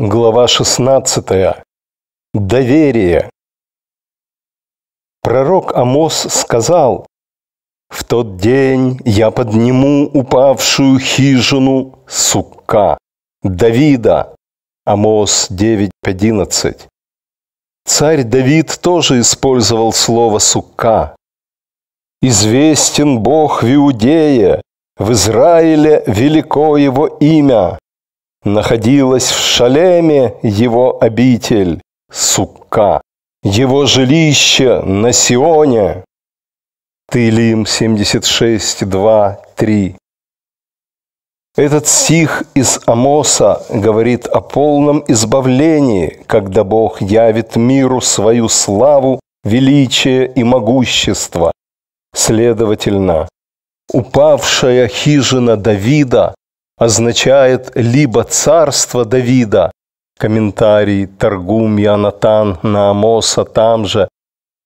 Глава 16. Доверие. Пророк Амос сказал, «В тот день я подниму упавшую хижину сука Давида». Амос 9.11. Царь Давид тоже использовал слово «сука». «Известен Бог в Иудее, в Израиле велико его имя» находилась в Шалеме его обитель, сука, его жилище на Сионе. Тылим 76, 2, 3. Этот стих из Амоса говорит о полном избавлении, когда Бог явит миру свою славу, величие и могущество. Следовательно, упавшая хижина Давида означает либо царство Давида, комментарий Торгум Янатан на Амоса там же,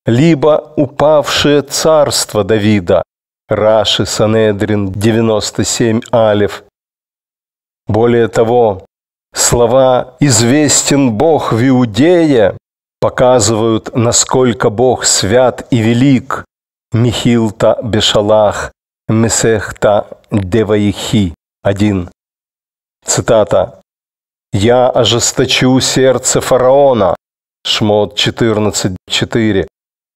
либо упавшее царство Давида, Раши Санедрин 97 Алев. Более того, слова «известен Бог в Иудее» показывают, насколько Бог свят и велик. Михилта Бешалах, Месехта Деваихи. 1. Цитата. «Я ожесточу сердце фараона». Шмот 14.4.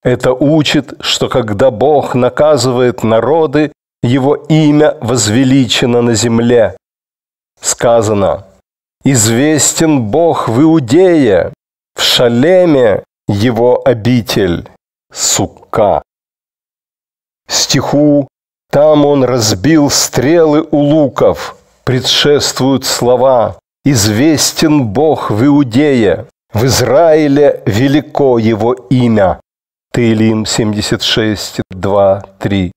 Это учит, что когда Бог наказывает народы, его имя возвеличено на земле. Сказано, «Известен Бог в Иудее, в Шалеме его обитель, сука». Стиху там он разбил стрелы у луков, предшествуют слова «Известен Бог в Иудее, в Израиле велико Его имя». Таилим 76, 2, 3.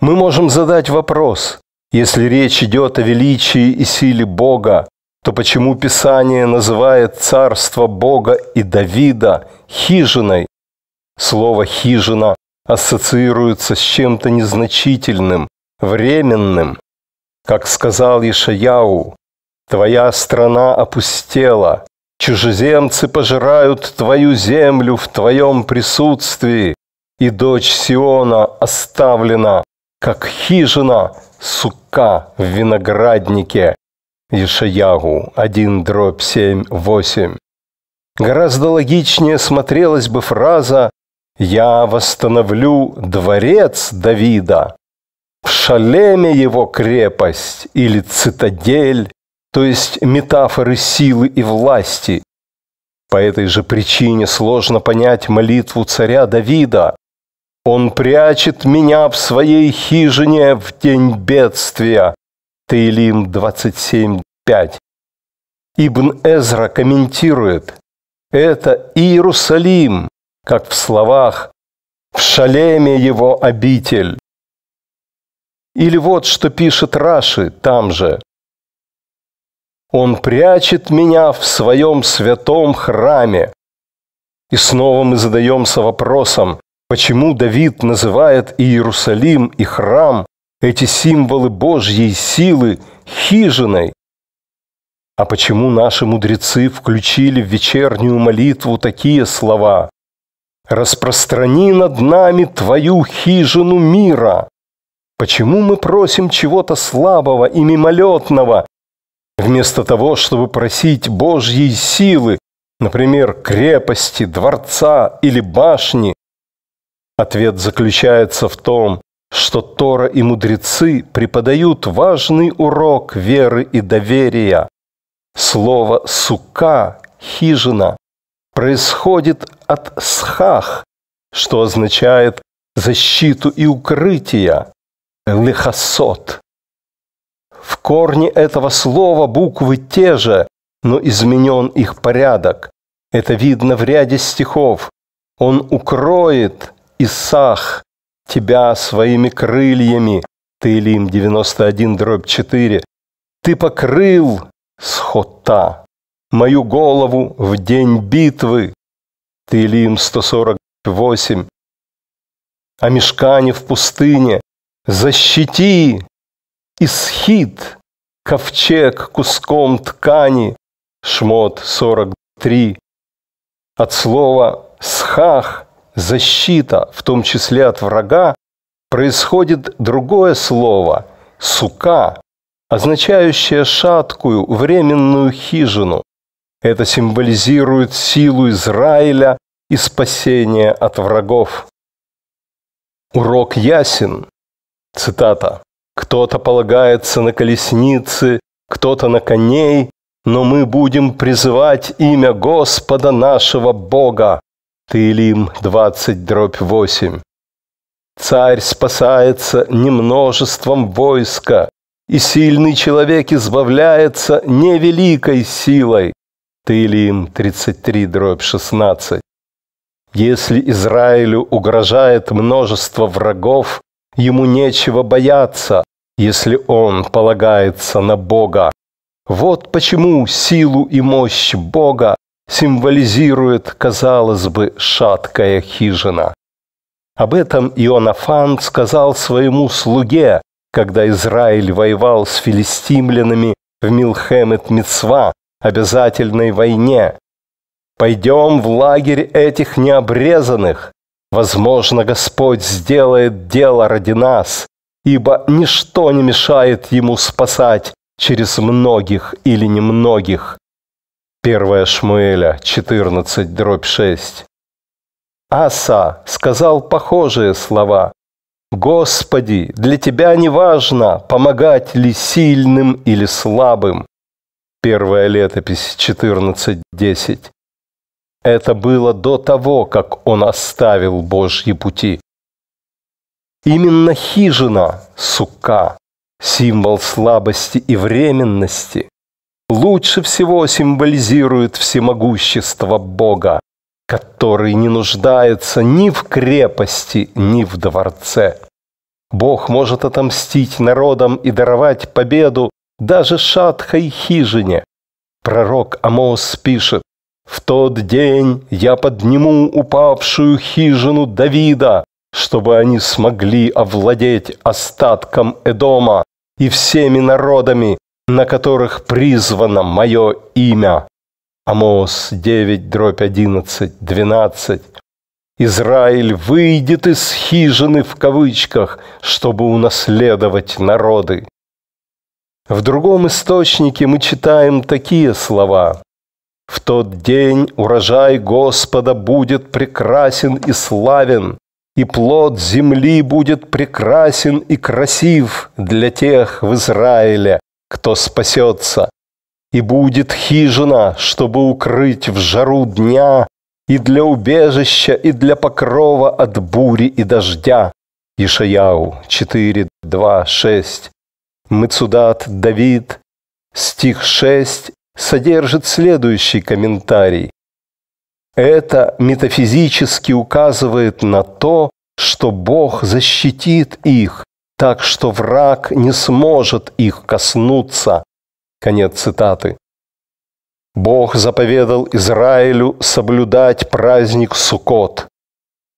Мы можем задать вопрос, если речь идет о величии и силе Бога, то почему Писание называет царство Бога и Давида хижиной? Слово «хижина» ассоциируется с чем-то незначительным, временным. Как сказал Ишаяу, «Твоя страна опустела, чужеземцы пожирают твою землю в твоем присутствии, и дочь Сиона оставлена, как хижина сука в винограднике». Ишаягу 1 дробь 7, 8. Гораздо логичнее смотрелась бы фраза я восстановлю дворец Давида, в шалеме его крепость или цитадель, то есть метафоры силы и власти. По этой же причине сложно понять молитву царя Давида. «Он прячет меня в своей хижине в день бедствия» Таилим 27.5. Ибн Эзра комментирует, это Иерусалим, как в словах «в шалеме его обитель». Или вот что пишет Раши там же. «Он прячет меня в своем святом храме». И снова мы задаемся вопросом, почему Давид называет Иерусалим и храм эти символы Божьей силы хижиной, а почему наши мудрецы включили в вечернюю молитву такие слова Распространи над нами твою хижину мира. Почему мы просим чего-то слабого и мимолетного, вместо того, чтобы просить Божьей силы, например, крепости, дворца или башни? Ответ заключается в том, что Тора и мудрецы преподают важный урок веры и доверия. Слово «сука» – «хижина» происходит от схах, что означает защиту и укрытие, лехасот. В корне этого слова буквы те же, но изменен их порядок. Это видно в ряде стихов. Он укроет, Исах, тебя своими крыльями, Таилим 91, дробь 4. Ты покрыл схота мою голову в день битвы. Таилим 148. А мешкане в пустыне защити исхит, ковчег куском ткани, шмот 43. От слова «схах» – защита, в том числе от врага, происходит другое слово – «сука», означающее шаткую временную хижину. Это символизирует силу Израиля и спасение от врагов. Урок ясен. Цитата. «Кто-то полагается на колесницы, кто-то на коней, но мы будем призывать имя Господа нашего Бога». Таилим 20, дробь 8. Царь спасается немножеством войска, и сильный человек избавляется не великой силой, Тылиим 33, дробь 16. Если Израилю угрожает множество врагов, ему нечего бояться, если он полагается на Бога. Вот почему силу и мощь Бога символизирует, казалось бы, шаткая хижина. Об этом Иоаннафан сказал своему слуге, когда Израиль воевал с филистимлянами в Милхемет мецва обязательной войне. Пойдем в лагерь этих необрезанных. Возможно, Господь сделает дело ради нас, ибо ничто не мешает Ему спасать через многих или немногих. 1 Шмуэля 14, дробь 6. Аса сказал похожие слова. «Господи, для Тебя не важно, помогать ли сильным или слабым, Первая летопись 14.10. Это было до того, как он оставил Божьи пути. Именно хижина, сука, символ слабости и временности, лучше всего символизирует всемогущество Бога, который не нуждается ни в крепости, ни в дворце. Бог может отомстить народам и даровать победу, даже шатхой хижине. Пророк Амос пишет, «В тот день я подниму упавшую хижину Давида, чтобы они смогли овладеть остатком Эдома и всеми народами, на которых призвано мое имя». Амос 9, дробь 11, 12. Израиль выйдет из хижины в кавычках, чтобы унаследовать народы. В другом источнике мы читаем такие слова. «В тот день урожай Господа будет прекрасен и славен, и плод земли будет прекрасен и красив для тех в Израиле, кто спасется. И будет хижина, чтобы укрыть в жару дня, и для убежища, и для покрова от бури и дождя». Ишаяу 4, 2, 6. Мыцудат Давид, стих 6, содержит следующий комментарий. Это метафизически указывает на то, что Бог защитит их, так что враг не сможет их коснуться. Конец цитаты. Бог заповедал Израилю соблюдать праздник Суккот.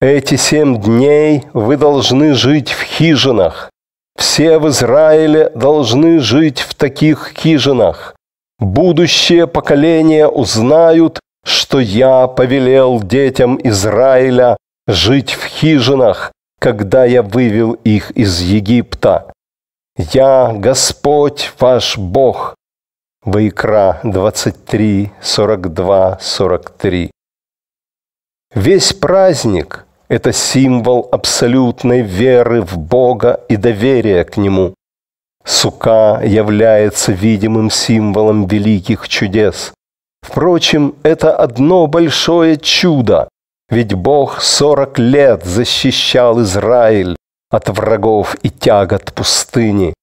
Эти семь дней вы должны жить в хижинах, все в Израиле должны жить в таких хижинах. Будущее поколение узнают, что я повелел детям Израиля жить в хижинах, когда я вывел их из Египта. Я Господь ваш Бог. Вайкра 23, 42, 43. Весь праздник – это символ абсолютной веры в Бога и доверия к Нему. Сука является видимым символом великих чудес. Впрочем, это одно большое чудо, ведь Бог сорок лет защищал Израиль от врагов и тягот пустыни.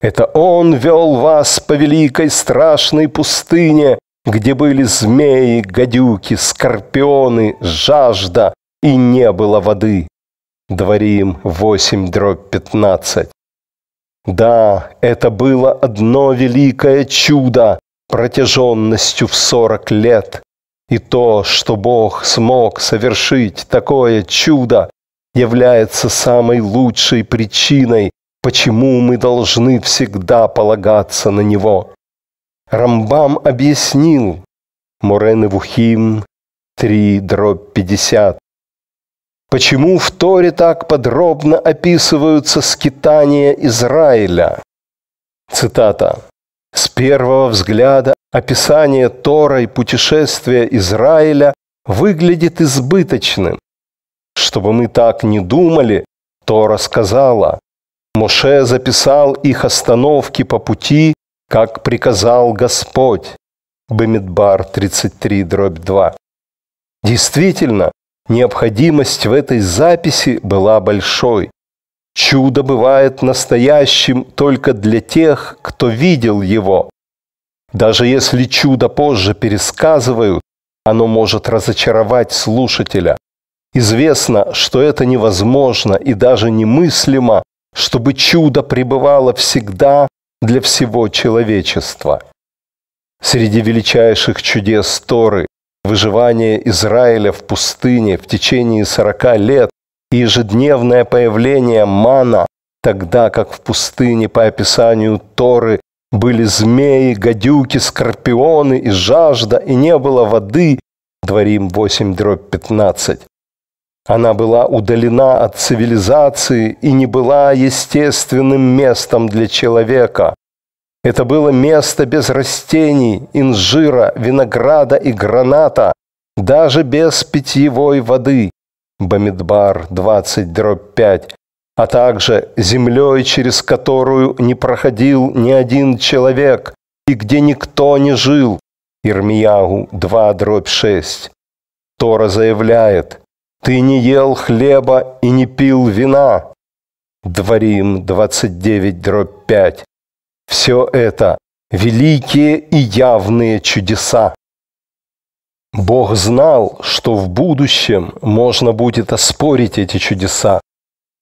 Это Он вел вас по великой страшной пустыне, где были змеи, гадюки, скорпионы, жажда, и не было воды. Дворим 8 дробь 15. Да, это было одно великое чудо протяженностью в 40 лет. И то, что Бог смог совершить такое чудо, является самой лучшей причиной, почему мы должны всегда полагаться на Него. Рамбам объяснил, Мурен Вухим 3, дробь 50, Почему в Торе так подробно описываются скитания Израиля? Цитата. С первого взгляда описание Тора и путешествия Израиля выглядит избыточным. Чтобы мы так не думали, Тора сказала, Моше записал их остановки по пути, как приказал Господь. Бамидбар 33, дробь 2. Действительно, Необходимость в этой записи была большой. Чудо бывает настоящим только для тех, кто видел его. Даже если чудо позже пересказывают, оно может разочаровать слушателя. Известно, что это невозможно и даже немыслимо, чтобы чудо пребывало всегда для всего человечества. Среди величайших чудес Торы выживание Израиля в пустыне в течение 40 лет и ежедневное появление мана, тогда как в пустыне по описанию Торы были змеи, гадюки, скорпионы и жажда, и не было воды, Дворим 8, дробь 15. Она была удалена от цивилизации и не была естественным местом для человека. Это было место без растений, инжира, винограда и граната, даже без питьевой воды. Бамидбар 20-5, а также землей, через которую не проходил ни один человек и где никто не жил. Ирмиягу 2-6. Тора заявляет, «Ты не ел хлеба и не пил вина». Дворим 29-5 все это – великие и явные чудеса. Бог знал, что в будущем можно будет оспорить эти чудеса.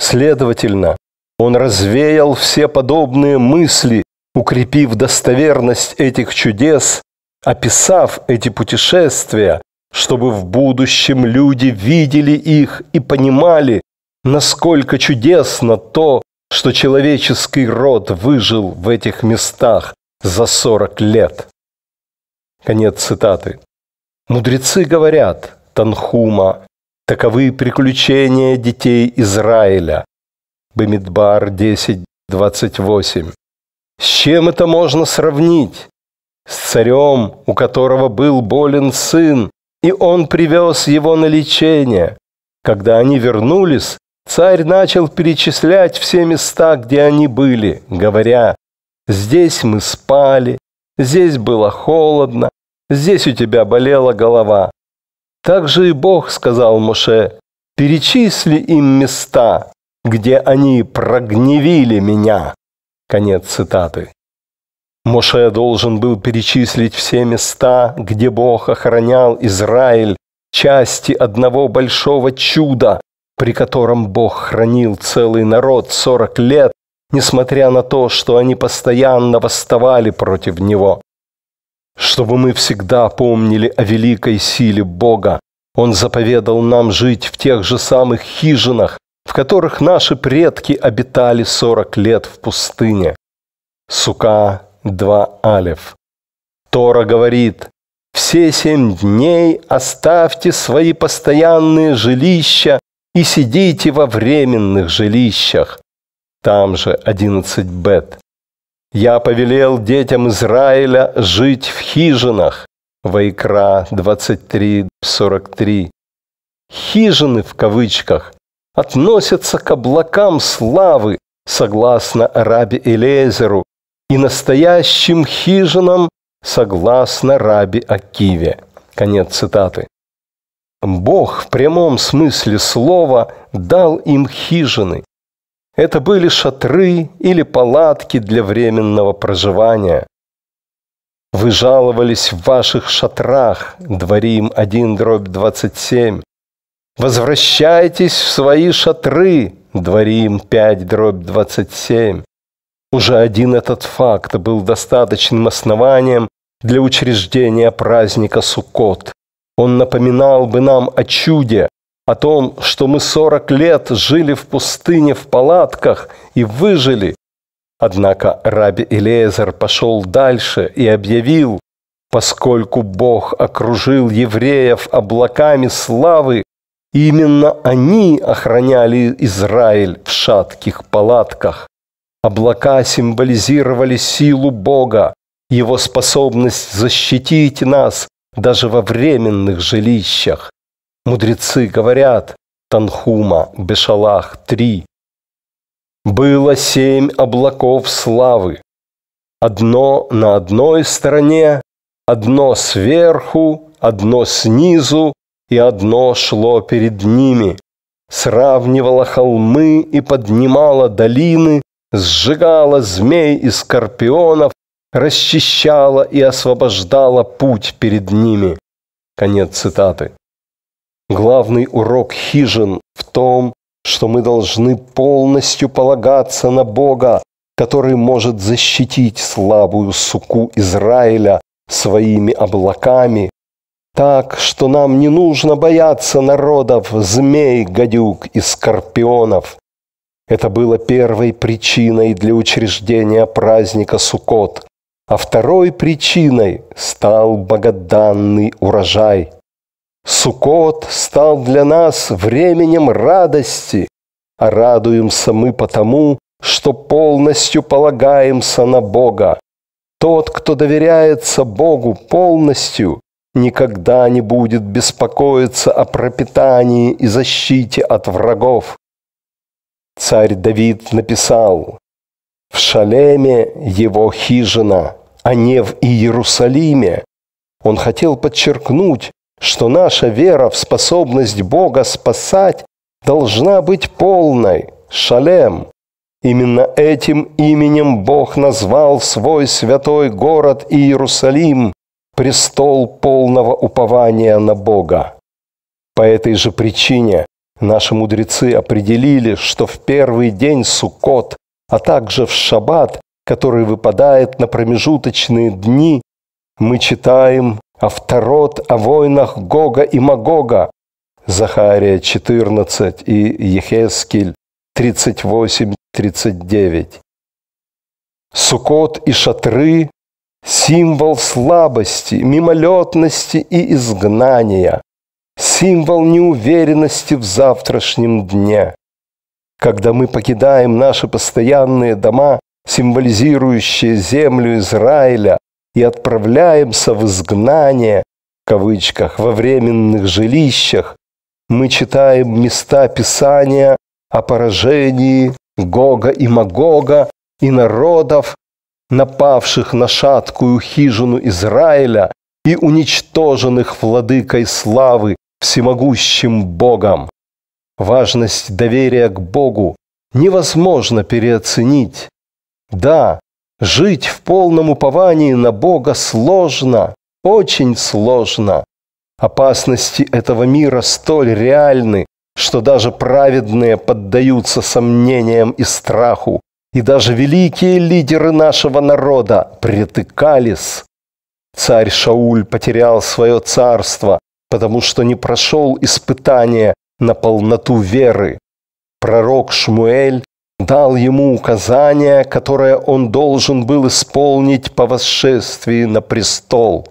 Следовательно, Он развеял все подобные мысли, укрепив достоверность этих чудес, описав эти путешествия, чтобы в будущем люди видели их и понимали, насколько чудесно то, что человеческий род выжил в этих местах за 40 лет. Конец цитаты. Мудрецы говорят, Танхума, таковы приключения детей Израиля. Бамидбар 10.28. С чем это можно сравнить? С царем, у которого был болен сын, и он привез его на лечение. Когда они вернулись, Царь начал перечислять все места, где они были, говоря, «Здесь мы спали, здесь было холодно, здесь у тебя болела голова». Так же и Бог сказал Моше, «Перечисли им места, где они прогневили меня». Конец цитаты. Моше должен был перечислить все места, где Бог охранял Израиль, части одного большого чуда, при котором Бог хранил целый народ 40 лет, несмотря на то, что они постоянно восставали против Него. Чтобы мы всегда помнили о великой силе Бога, Он заповедал нам жить в тех же самых хижинах, в которых наши предки обитали 40 лет в пустыне. Сука 2 Алев. Тора говорит, «Все семь дней оставьте свои постоянные жилища и сидите во временных жилищах. Там же 11 бет. Я повелел детям Израиля жить в хижинах. Вайкра 23.43. Хижины в кавычках относятся к облакам славы, согласно Раби Элезеру, и настоящим хижинам, согласно Раби Акиве. Конец цитаты. Бог в прямом смысле слова дал им хижины. Это были шатры или палатки для временного проживания. Вы жаловались в ваших шатрах, Дворим 1 дробь 27. Возвращайтесь в свои шатры, Дворим 5 дробь 27. Уже один этот факт был достаточным основанием для учреждения праздника Суккот. Он напоминал бы нам о чуде, о том, что мы 40 лет жили в пустыне в палатках и выжили. Однако раби Элиезер пошел дальше и объявил, поскольку Бог окружил евреев облаками славы, именно они охраняли Израиль в шатких палатках. Облака символизировали силу Бога, его способность защитить нас даже во временных жилищах. Мудрецы говорят, Танхума, Бешалах, три. Было семь облаков славы. Одно на одной стороне, одно сверху, одно снизу, и одно шло перед ними. Сравнивало холмы и поднимало долины, сжигало змей и скорпионов, расчищала и освобождала путь перед ними. Конец цитаты. Главный урок хижин в том, что мы должны полностью полагаться на Бога, который может защитить слабую суку Израиля своими облаками, так, что нам не нужно бояться народов, змей, гадюк и скорпионов. Это было первой причиной для учреждения праздника Суккот а второй причиной стал богоданный урожай. Сукот стал для нас временем радости, а радуемся мы потому, что полностью полагаемся на Бога. Тот, кто доверяется Богу полностью, никогда не будет беспокоиться о пропитании и защите от врагов. Царь Давид написал, «В шалеме его хижина, а не в Иерусалиме. Он хотел подчеркнуть, что наша вера в способность Бога спасать должна быть полной, шалем. Именно этим именем Бог назвал свой святой город Иерусалим, престол полного упования на Бога. По этой же причине наши мудрецы определили, что в первый день Суккот, а также в Шаббат который выпадает на промежуточные дни, мы читаем о Авторот о войнах Гога и Магога, Захария 14 и Ехескель 38-39. Сукот и шатры – символ слабости, мимолетности и изгнания, символ неуверенности в завтрашнем дне. Когда мы покидаем наши постоянные дома, символизирующее землю Израиля, и отправляемся в изгнание, в кавычках, во временных жилищах, мы читаем места Писания о поражении Гога и Магога и народов, напавших на шаткую хижину Израиля и уничтоженных владыкой славы всемогущим Богом. Важность доверия к Богу невозможно переоценить. Да, жить в полном уповании на Бога сложно, очень сложно. Опасности этого мира столь реальны, что даже праведные поддаются сомнениям и страху, и даже великие лидеры нашего народа притыкались. Царь Шауль потерял свое царство, потому что не прошел испытания на полноту веры. Пророк Шмуэль дал ему указание, которое он должен был исполнить по восшествии на престол.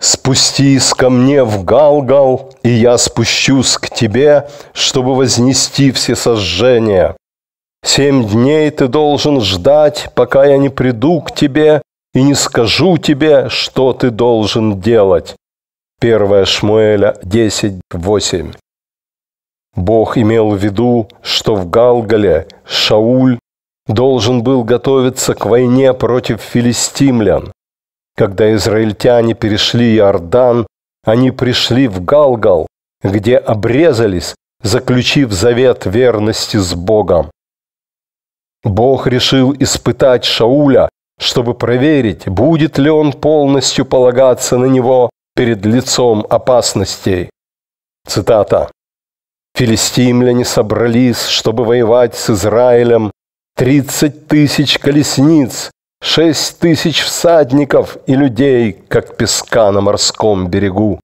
«Спустись ко мне в Галгал, и я спущусь к тебе, чтобы вознести все сожжения. Семь дней ты должен ждать, пока я не приду к тебе и не скажу тебе, что ты должен делать». 1 Шмуэля 10.8 Бог имел в виду, что в Галгале Шауль должен был готовиться к войне против филистимлян. Когда израильтяне перешли Иордан, они пришли в Галгал, где обрезались, заключив завет верности с Богом. Бог решил испытать Шауля, чтобы проверить, будет ли он полностью полагаться на него перед лицом опасностей. Цитата. Филистимляне собрались, чтобы воевать с Израилем. Тридцать тысяч колесниц, шесть тысяч всадников и людей, как песка на морском берегу.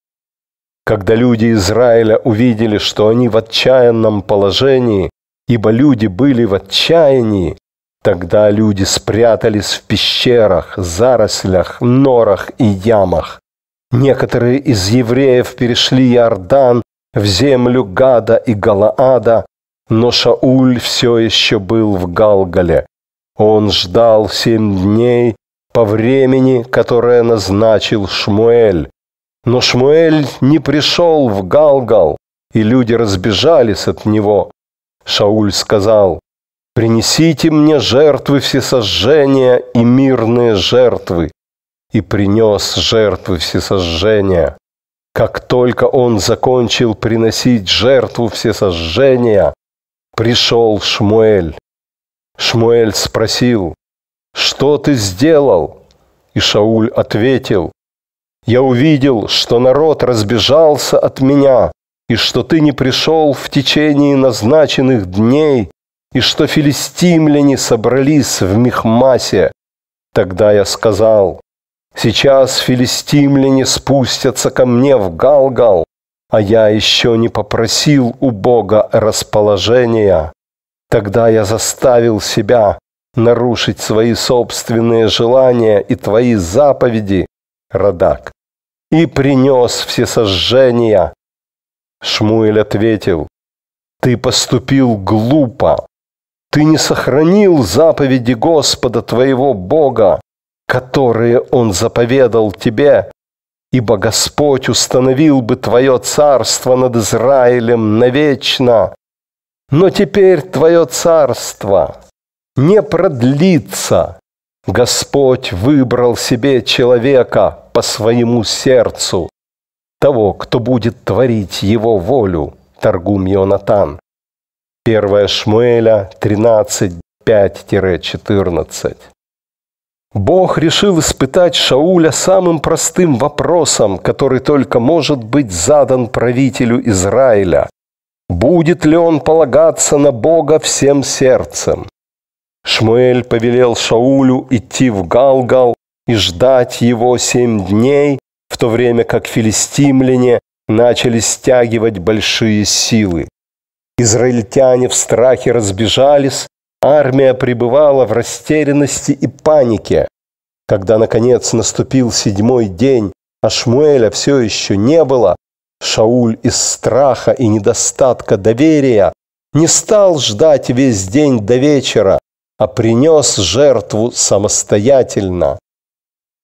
Когда люди Израиля увидели, что они в отчаянном положении, ибо люди были в отчаянии, тогда люди спрятались в пещерах, зарослях, норах и ямах. Некоторые из евреев перешли Иордан в землю Гада и Галаада, но Шауль все еще был в Галгале. Он ждал семь дней по времени, которое назначил Шмуэль. Но Шмуэль не пришел в Галгал, и люди разбежались от него. Шауль сказал, «Принесите мне жертвы всесожжения и мирные жертвы». И принес жертвы всесожжения. Как только он закончил приносить жертву всесожжения, пришел Шмуэль. Шмуэль спросил, «Что ты сделал?» И Шауль ответил, «Я увидел, что народ разбежался от меня, и что ты не пришел в течение назначенных дней, и что филистимляне собрались в Мехмасе. Тогда я сказал, Сейчас филистимляне спустятся ко мне в Галгал, а я еще не попросил у Бога расположения. Тогда я заставил себя нарушить свои собственные желания и твои заповеди, Радак, и принес все сожжения. Шмуэль ответил, ты поступил глупо, ты не сохранил заповеди Господа твоего Бога, которые Он заповедал тебе, ибо Господь установил бы твое царство над Израилем навечно. Но теперь твое царство не продлится. Господь выбрал себе человека по своему сердцу, того, кто будет творить его волю, торгум Йонатан. 1 Шмуэля 13, 5-14. Бог решил испытать Шауля самым простым вопросом, который только может быть задан правителю Израиля. Будет ли он полагаться на Бога всем сердцем? Шмуэль повелел Шаулю идти в Галгал и ждать его семь дней, в то время как филистимляне начали стягивать большие силы. Израильтяне в страхе разбежались, Армия пребывала в растерянности и панике. Когда, наконец, наступил седьмой день, а Шмуэля все еще не было, Шауль из страха и недостатка доверия не стал ждать весь день до вечера, а принес жертву самостоятельно.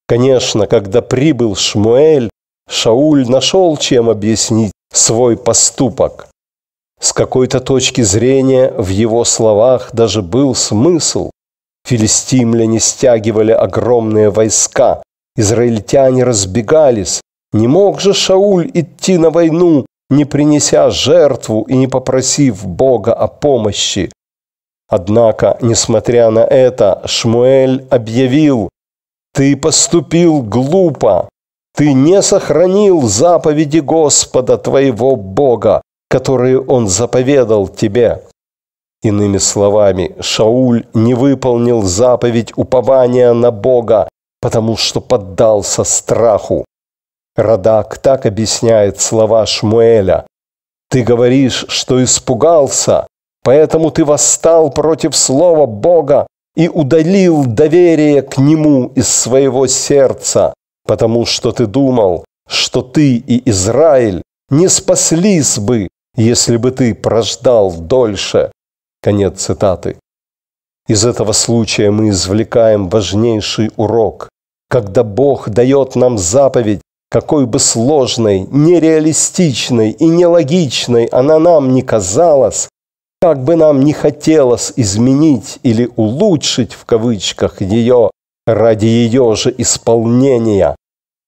Конечно, когда прибыл Шмуэль, Шауль нашел, чем объяснить свой поступок – с какой-то точки зрения в его словах даже был смысл. Филистимляне стягивали огромные войска, израильтяне разбегались. Не мог же Шауль идти на войну, не принеся жертву и не попросив Бога о помощи. Однако, несмотря на это, Шмуэль объявил, «Ты поступил глупо, ты не сохранил заповеди Господа твоего Бога, которые он заповедал тебе». Иными словами, Шауль не выполнил заповедь упования на Бога, потому что поддался страху. Радак так объясняет слова Шмуэля. «Ты говоришь, что испугался, поэтому ты восстал против слова Бога и удалил доверие к Нему из своего сердца, потому что ты думал, что ты и Израиль не спаслись бы, если бы ты прождал дольше». Конец цитаты. Из этого случая мы извлекаем важнейший урок. Когда Бог дает нам заповедь, какой бы сложной, нереалистичной и нелогичной она нам не казалась, как бы нам не хотелось изменить или улучшить в кавычках ее ради ее же исполнения,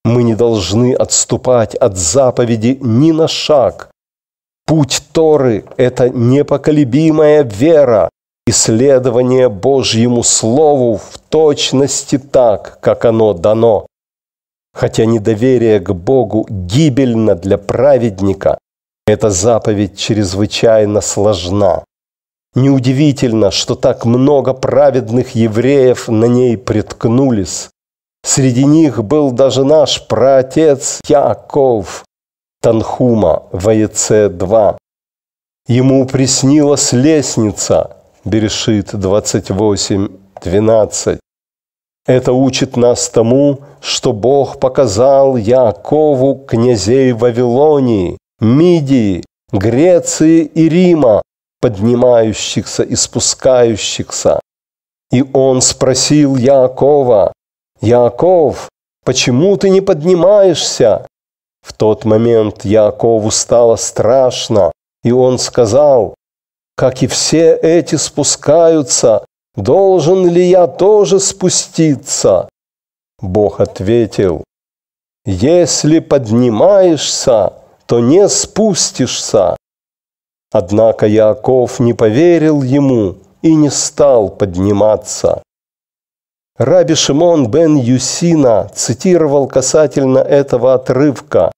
мы не должны отступать от заповеди ни на шаг, Путь Торы – это непоколебимая вера, исследование Божьему Слову в точности так, как оно дано. Хотя недоверие к Богу гибельно для праведника, эта заповедь чрезвычайно сложна. Неудивительно, что так много праведных евреев на ней приткнулись. Среди них был даже наш праотец Яков, Танхума, Ваеце-2. Ему приснилась лестница, Берешит 28.12. Это учит нас тому, что Бог показал Якову князей Вавилонии, Мидии, Греции и Рима, поднимающихся и спускающихся. И он спросил Якова, «Яков, почему ты не поднимаешься? В тот момент Якову стало страшно, и он сказал, «Как и все эти спускаются, должен ли я тоже спуститься?» Бог ответил, «Если поднимаешься, то не спустишься». Однако Яков не поверил ему и не стал подниматься. Раби Шимон бен Юсина цитировал касательно этого отрывка.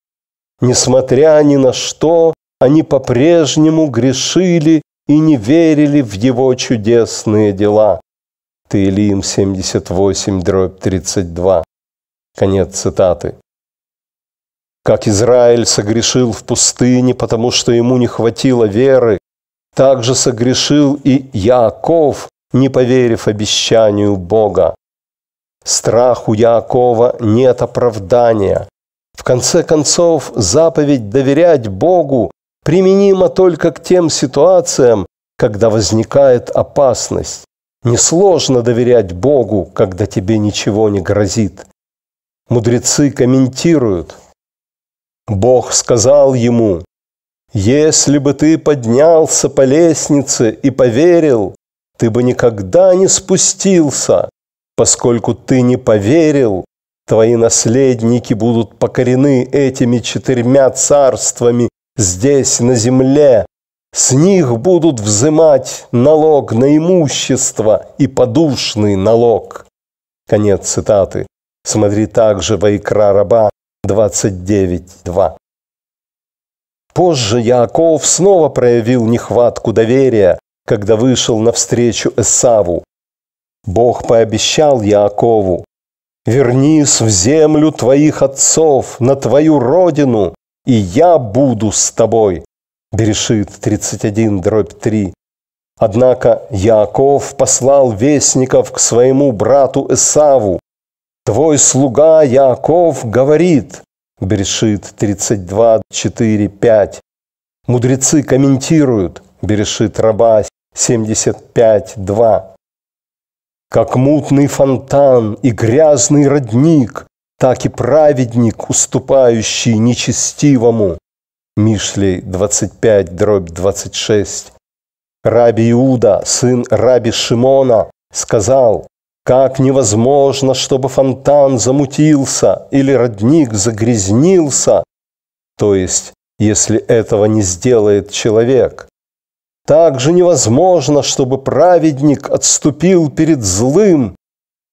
«Несмотря ни на что, они по-прежнему грешили и не верили в его чудесные дела». Таилим 78, дробь 32. Конец цитаты. Как Израиль согрешил в пустыне, потому что ему не хватило веры, так же согрешил и Яаков, не поверив обещанию Бога. Страху Якова нет оправдания. В конце концов, заповедь доверять Богу применима только к тем ситуациям, когда возникает опасность. Несложно доверять Богу, когда тебе ничего не грозит. Мудрецы комментируют. Бог сказал ему, «Если бы ты поднялся по лестнице и поверил, ты бы никогда не спустился. Поскольку ты не поверил, твои наследники будут покорены этими четырьмя царствами здесь, на земле. С них будут взимать налог на имущество и подушный налог. Конец цитаты. Смотри также Вайкра Раба 29.2. Позже Яаков снова проявил нехватку доверия, когда вышел навстречу Эсаву, Бог пообещал Яакову, «Вернись в землю твоих отцов, на твою родину, и я буду с тобой». Берешит 31, дробь 3. Однако Яаков послал вестников к своему брату Исаву. «Твой слуга Яаков говорит», Берешит 32, 4, 5. Мудрецы комментируют Берешит Раба 75, 2. Как мутный фонтан и грязный родник, так и праведник, уступающий нечестивому. Мишлей 25, дробь 26. Раби Иуда, сын раби Шимона, сказал, как невозможно, чтобы фонтан замутился или родник загрязнился, то есть, если этого не сделает человек. Также невозможно, чтобы праведник отступил перед злым,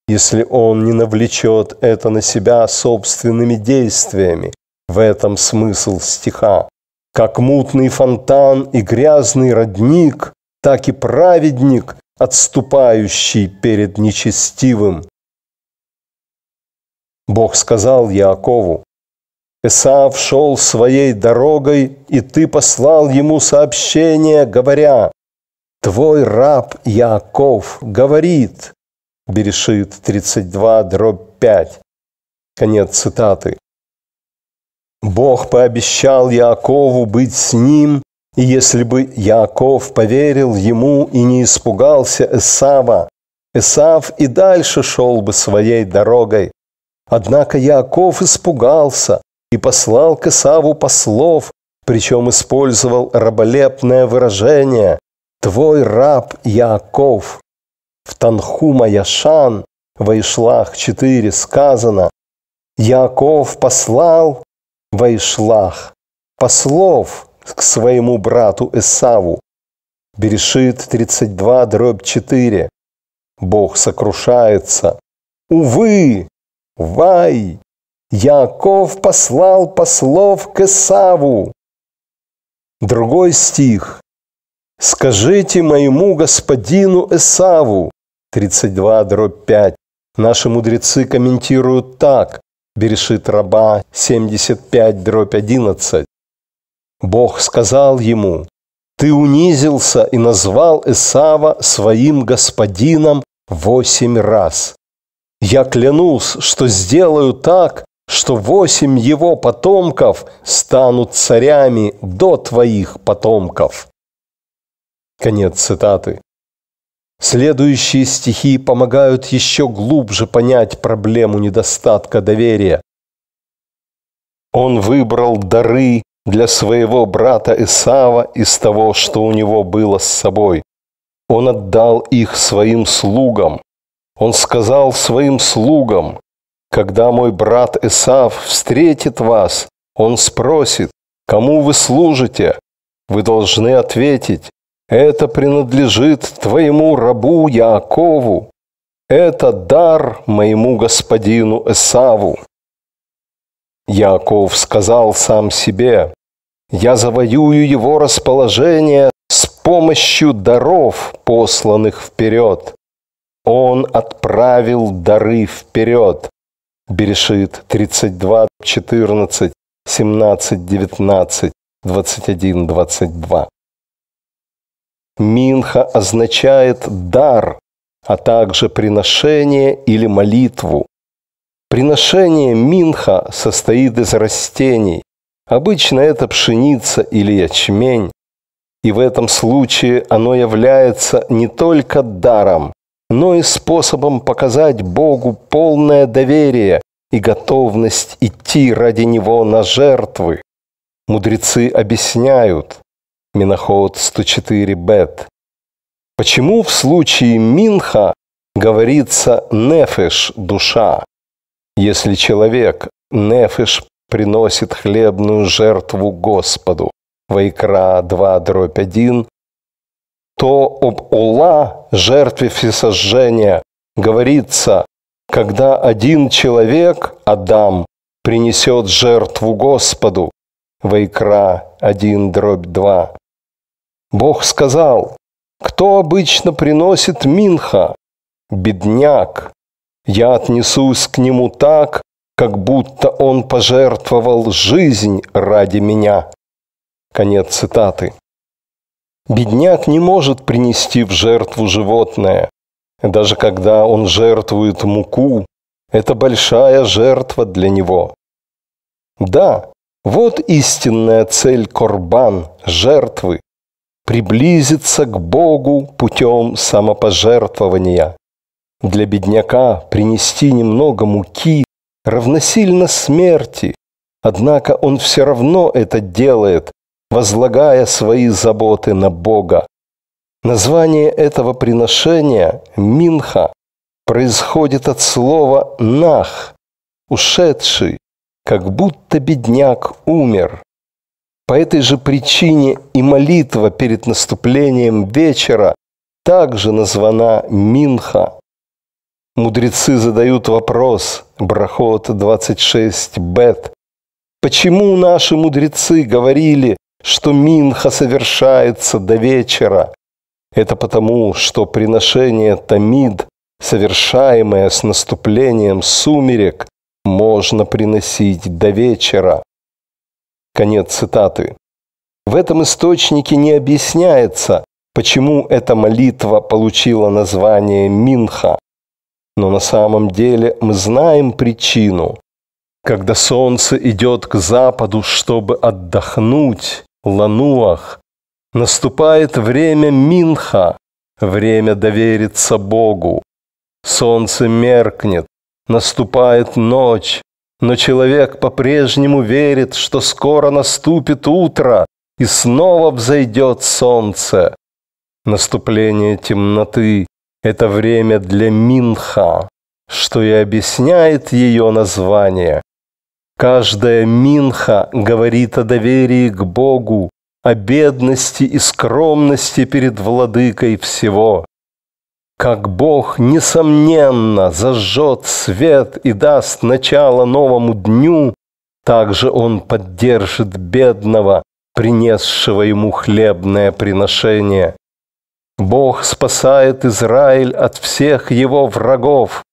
если он не навлечет это на себя собственными действиями. В этом смысл стиха. Как мутный фонтан и грязный родник, так и праведник, отступающий перед нечестивым. Бог сказал Яакову, Эсав шел своей дорогой, и ты послал ему сообщение, говоря, «Твой раб Яков говорит», Берешит 32, дробь 5. Конец цитаты. Бог пообещал Якову быть с ним, и если бы Яков поверил ему и не испугался Эсава, Эсав и дальше шел бы своей дорогой. Однако Яков испугался, и послал к Исаву послов, причем использовал раболепное выражение «Твой раб Яков». В Танхума Яшан, Вайшлах 4, сказано «Яков послал Вайшлах послов к своему брату Исаву». Берешит 32, дробь 4. Бог сокрушается. «Увы! Вай! Яков послал послов к Исаву. Другой стих. «Скажите моему господину Эсаву» 32 дробь 5. Наши мудрецы комментируют так. Берешит раба 75 дробь 11. Бог сказал ему, «Ты унизился и назвал Эсава своим господином восемь раз. Я клянусь, что сделаю так, что восемь его потомков станут царями до твоих потомков». Конец цитаты. Следующие стихи помогают еще глубже понять проблему недостатка доверия. Он выбрал дары для своего брата Исава из того, что у него было с собой. Он отдал их своим слугам. Он сказал своим слугам, когда мой брат Исав встретит вас, он спросит, кому вы служите? Вы должны ответить, это принадлежит твоему рабу Якову. Это дар моему господину Эсаву. Яков сказал сам себе, я завоюю его расположение с помощью даров, посланных вперед. Он отправил дары вперед. Берешит 32, 14, 17, 19, 21, 22. Минха означает дар, а также приношение или молитву. Приношение минха состоит из растений. Обычно это пшеница или ячмень. И в этом случае оно является не только даром, но и способом показать Богу полное доверие и готовность идти ради Него на жертвы. Мудрецы объясняют, Миноход 104 Бет, почему в случае Минха говорится «нефеш» – душа. Если человек «нефеш» приносит хлебную жертву Господу. Вайкра 2, дробь 1, то об Ула, жертве всесожжения, говорится, когда один человек, Адам, принесет жертву Господу. Вайкра 1 дробь 2. Бог сказал, кто обычно приносит Минха? Бедняк. Я отнесусь к нему так, как будто он пожертвовал жизнь ради меня. Конец цитаты. Бедняк не может принести в жертву животное. Даже когда он жертвует муку, это большая жертва для него. Да, вот истинная цель корбан – жертвы. Приблизиться к Богу путем самопожертвования. Для бедняка принести немного муки равносильно смерти, однако он все равно это делает, возлагая свои заботы на Бога. Название этого приношения – Минха – происходит от слова «нах» – «ушедший», как будто бедняк умер. По этой же причине и молитва перед наступлением вечера также названа Минха. Мудрецы задают вопрос, Брахот 26 Бет, почему наши мудрецы говорили, что Минха совершается до вечера. Это потому, что приношение Тамид, совершаемое с наступлением сумерек, можно приносить до вечера. Конец цитаты. В этом источнике не объясняется, почему эта молитва получила название Минха. Но на самом деле мы знаем причину. Когда солнце идет к западу, чтобы отдохнуть, лануах. Наступает время Минха, время довериться Богу. Солнце меркнет, наступает ночь, но человек по-прежнему верит, что скоро наступит утро, и снова взойдет солнце. Наступление темноты – это время для Минха, что и объясняет ее название Каждая минха говорит о доверии к Богу, о бедности и скромности перед владыкой всего. Как Бог, несомненно, зажжет свет и даст начало новому дню, так же Он поддержит бедного, принесшего ему хлебное приношение. Бог спасает Израиль от всех его врагов,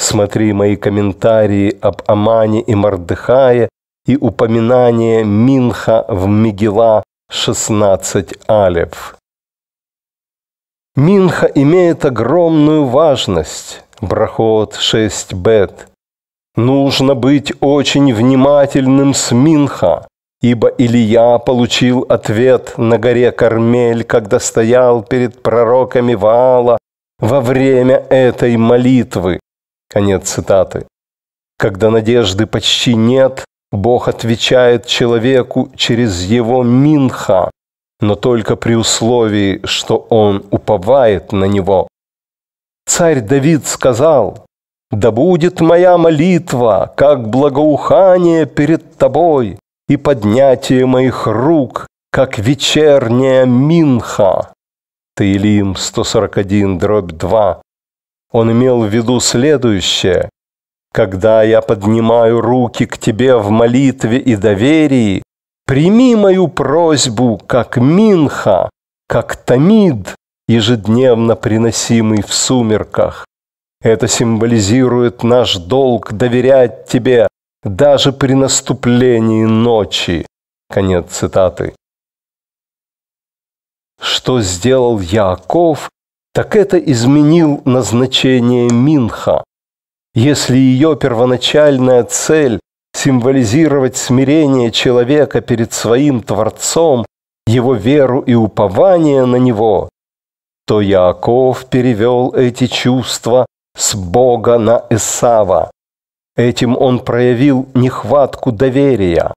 Смотри мои комментарии об Амане и Мардыхае и упоминание Минха в Мигела 16 алев. Минха имеет огромную важность. Брахот 6 бет. Нужно быть очень внимательным с Минха, ибо Илья получил ответ на горе Кармель, когда стоял перед пророками Ваала во время этой молитвы. Конец цитаты. Когда надежды почти нет, Бог отвечает человеку через его минха, но только при условии, что он уповает на него. Царь Давид сказал, «Да будет моя молитва, как благоухание перед тобой, и поднятие моих рук, как вечерняя минха». Таилим 141, дробь 2. Он имел в виду следующее. «Когда я поднимаю руки к тебе в молитве и доверии, прими мою просьбу, как минха, как тамид, ежедневно приносимый в сумерках. Это символизирует наш долг доверять тебе даже при наступлении ночи». Конец цитаты. Что сделал Яков, так это изменил назначение Минха. Если ее первоначальная цель – символизировать смирение человека перед своим Творцом, его веру и упование на него, то Яков перевел эти чувства с Бога на Исава. Этим он проявил нехватку доверия.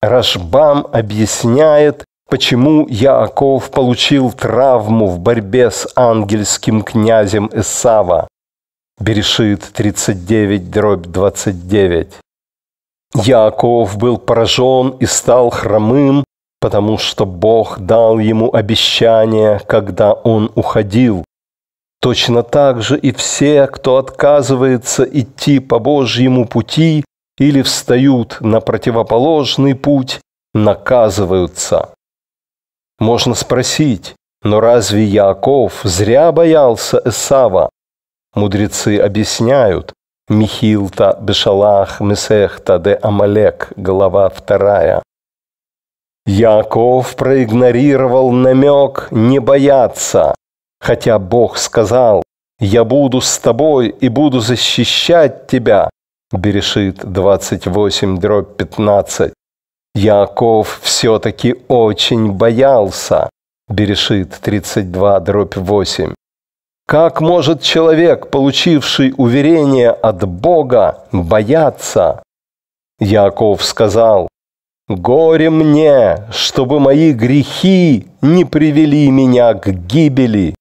Рашбам объясняет, Почему Яаков получил травму в борьбе с ангельским князем Исава? Берешит 39, дробь 29. Яаков был поражен и стал хромым, потому что Бог дал ему обещание, когда он уходил. Точно так же и все, кто отказывается идти по Божьему пути или встают на противоположный путь, наказываются. Можно спросить, но разве Яков зря боялся Эсава? Мудрецы объясняют, Михилта Бешалах Месехта де Амалек, глава 2. Яков проигнорировал намек не бояться, хотя Бог сказал, «Я буду с тобой и буду защищать тебя», Берешит 28, дробь 15. Яков все-таки очень боялся. Берешит 32, дробь 8. Как может человек, получивший уверение от Бога, бояться? Яков сказал, «Горе мне, чтобы мои грехи не привели меня к гибели».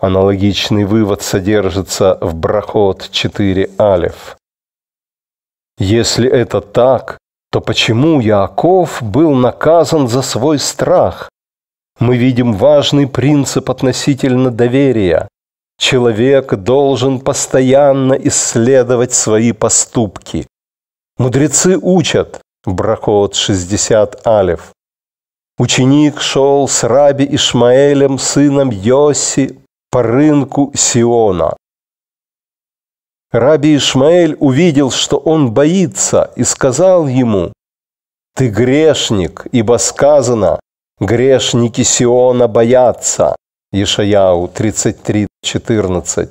Аналогичный вывод содержится в Брахот 4 Алиф. Если это так, то почему Яаков был наказан за свой страх? Мы видим важный принцип относительно доверия. Человек должен постоянно исследовать свои поступки. Мудрецы учат, Брахот 60 Алев. Ученик шел с раби Ишмаэлем, сыном Йоси, по рынку Сиона. Раби Ишмаэль увидел, что он боится, и сказал ему, «Ты грешник, ибо сказано, грешники Сиона боятся». Ишаяу 33:14.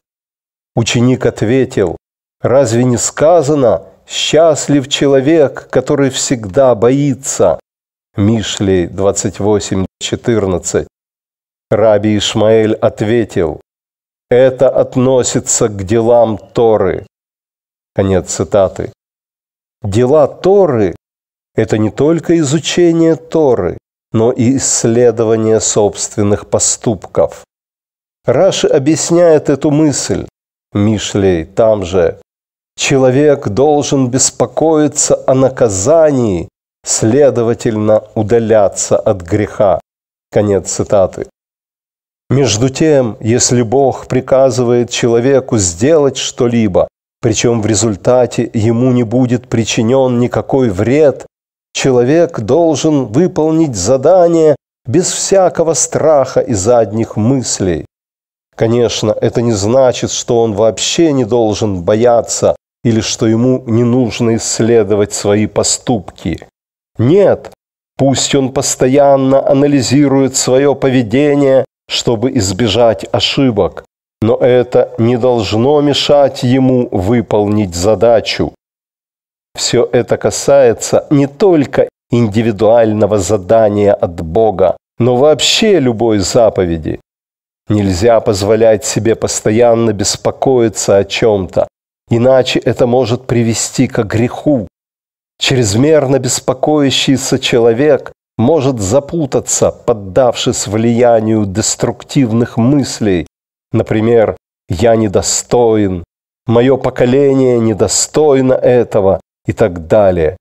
Ученик ответил, «Разве не сказано, счастлив человек, который всегда боится?» Мишлей 28:14. Раби Ишмаэль ответил, это относится к делам Торы. Конец цитаты. Дела Торы – это не только изучение Торы, но и исследование собственных поступков. Раши объясняет эту мысль. Мишлей там же. Человек должен беспокоиться о наказании, следовательно, удаляться от греха. Конец цитаты. Между тем, если Бог приказывает человеку сделать что-либо, причем в результате ему не будет причинен никакой вред, человек должен выполнить задание без всякого страха и задних мыслей. Конечно, это не значит, что он вообще не должен бояться или что ему не нужно исследовать свои поступки. Нет, пусть он постоянно анализирует свое поведение чтобы избежать ошибок, но это не должно мешать ему выполнить задачу. Все это касается не только индивидуального задания от Бога, но вообще любой заповеди. Нельзя позволять себе постоянно беспокоиться о чем-то, иначе это может привести к греху. Чрезмерно беспокоящийся человек может запутаться, поддавшись влиянию деструктивных мыслей. Например, «я недостоин», «мое поколение недостойно этого» и так далее.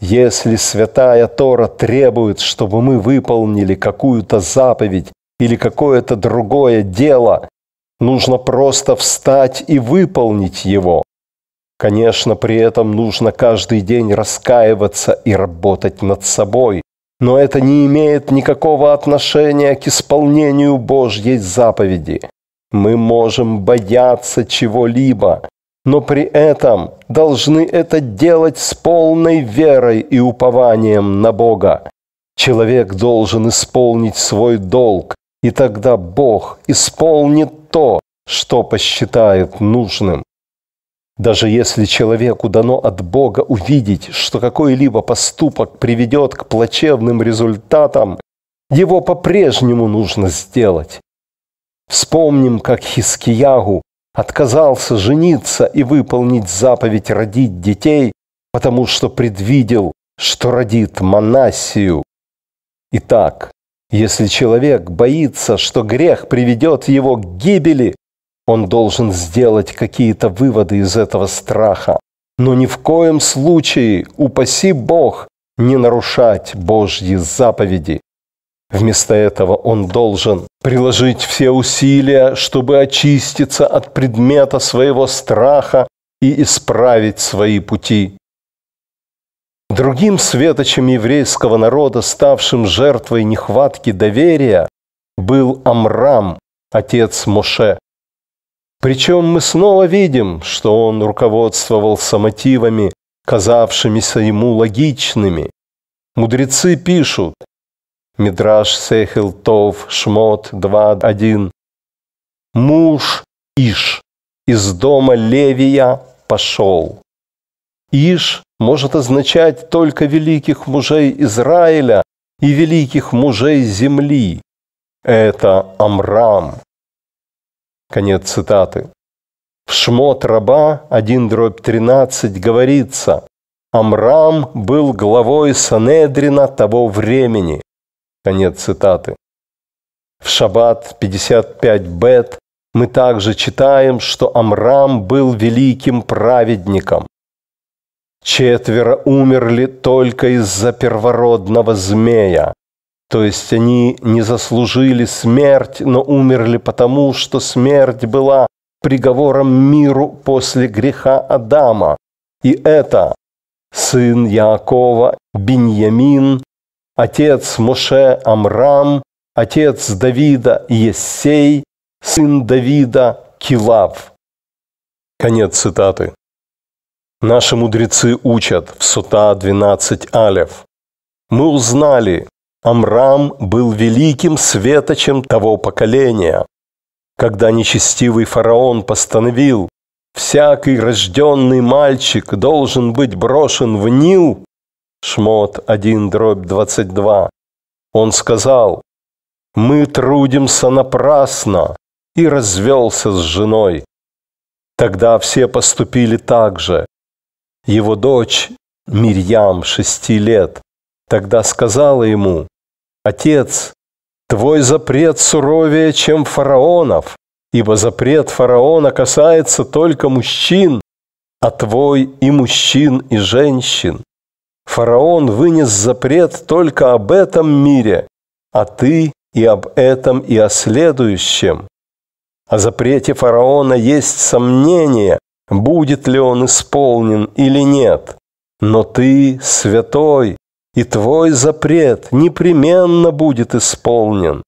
Если Святая Тора требует, чтобы мы выполнили какую-то заповедь или какое-то другое дело, нужно просто встать и выполнить его. Конечно, при этом нужно каждый день раскаиваться и работать над собой – но это не имеет никакого отношения к исполнению Божьей заповеди. Мы можем бояться чего-либо, но при этом должны это делать с полной верой и упованием на Бога. Человек должен исполнить свой долг, и тогда Бог исполнит то, что посчитает нужным. Даже если человеку дано от Бога увидеть, что какой-либо поступок приведет к плачевным результатам, его по-прежнему нужно сделать. Вспомним, как Хискиягу отказался жениться и выполнить заповедь родить детей, потому что предвидел, что родит Манасию. Итак, если человек боится, что грех приведет его к гибели, он должен сделать какие-то выводы из этого страха. Но ни в коем случае, упаси Бог, не нарушать Божьи заповеди. Вместо этого он должен приложить все усилия, чтобы очиститься от предмета своего страха и исправить свои пути. Другим светочем еврейского народа, ставшим жертвой нехватки доверия, был Амрам, отец Моше. Причем мы снова видим, что он руководствовался мотивами, казавшимися ему логичными. Мудрецы пишут, Мидраш Сехил Тов Шмот 2.1, «Муж Иш из дома Левия пошел». Иш может означать только великих мужей Израиля и великих мужей земли. Это Амрам. Конец цитаты. В Шмот раба 1 дробь 13 говорится, Амрам был главой Санедрина того времени. Конец цитаты. В Шаббат 55 Бет мы также читаем, что Амрам был великим праведником. Четверо умерли только из-за первородного змея. То есть они не заслужили смерть, но умерли потому, что смерть была приговором миру после греха Адама. И это сын Яакова Беньямин, отец Моше Амрам, отец Давида Ессей, сын Давида Килав. Конец цитаты. Наши мудрецы учат в Сута 12 Алев. Мы узнали, Амрам был великим светочем того поколения. Когда нечестивый фараон постановил, всякий рожденный мальчик должен быть брошен в Нил, Шмот 1 дробь 22, он сказал, мы трудимся напрасно, и развелся с женой. Тогда все поступили так же. Его дочь Мирьям шести лет тогда сказала ему, Отец, твой запрет суровее, чем фараонов, ибо запрет фараона касается только мужчин, а твой и мужчин, и женщин. Фараон вынес запрет только об этом мире, а ты и об этом, и о следующем. О запрете фараона есть сомнение, будет ли он исполнен или нет. Но ты святой, и твой запрет непременно будет исполнен.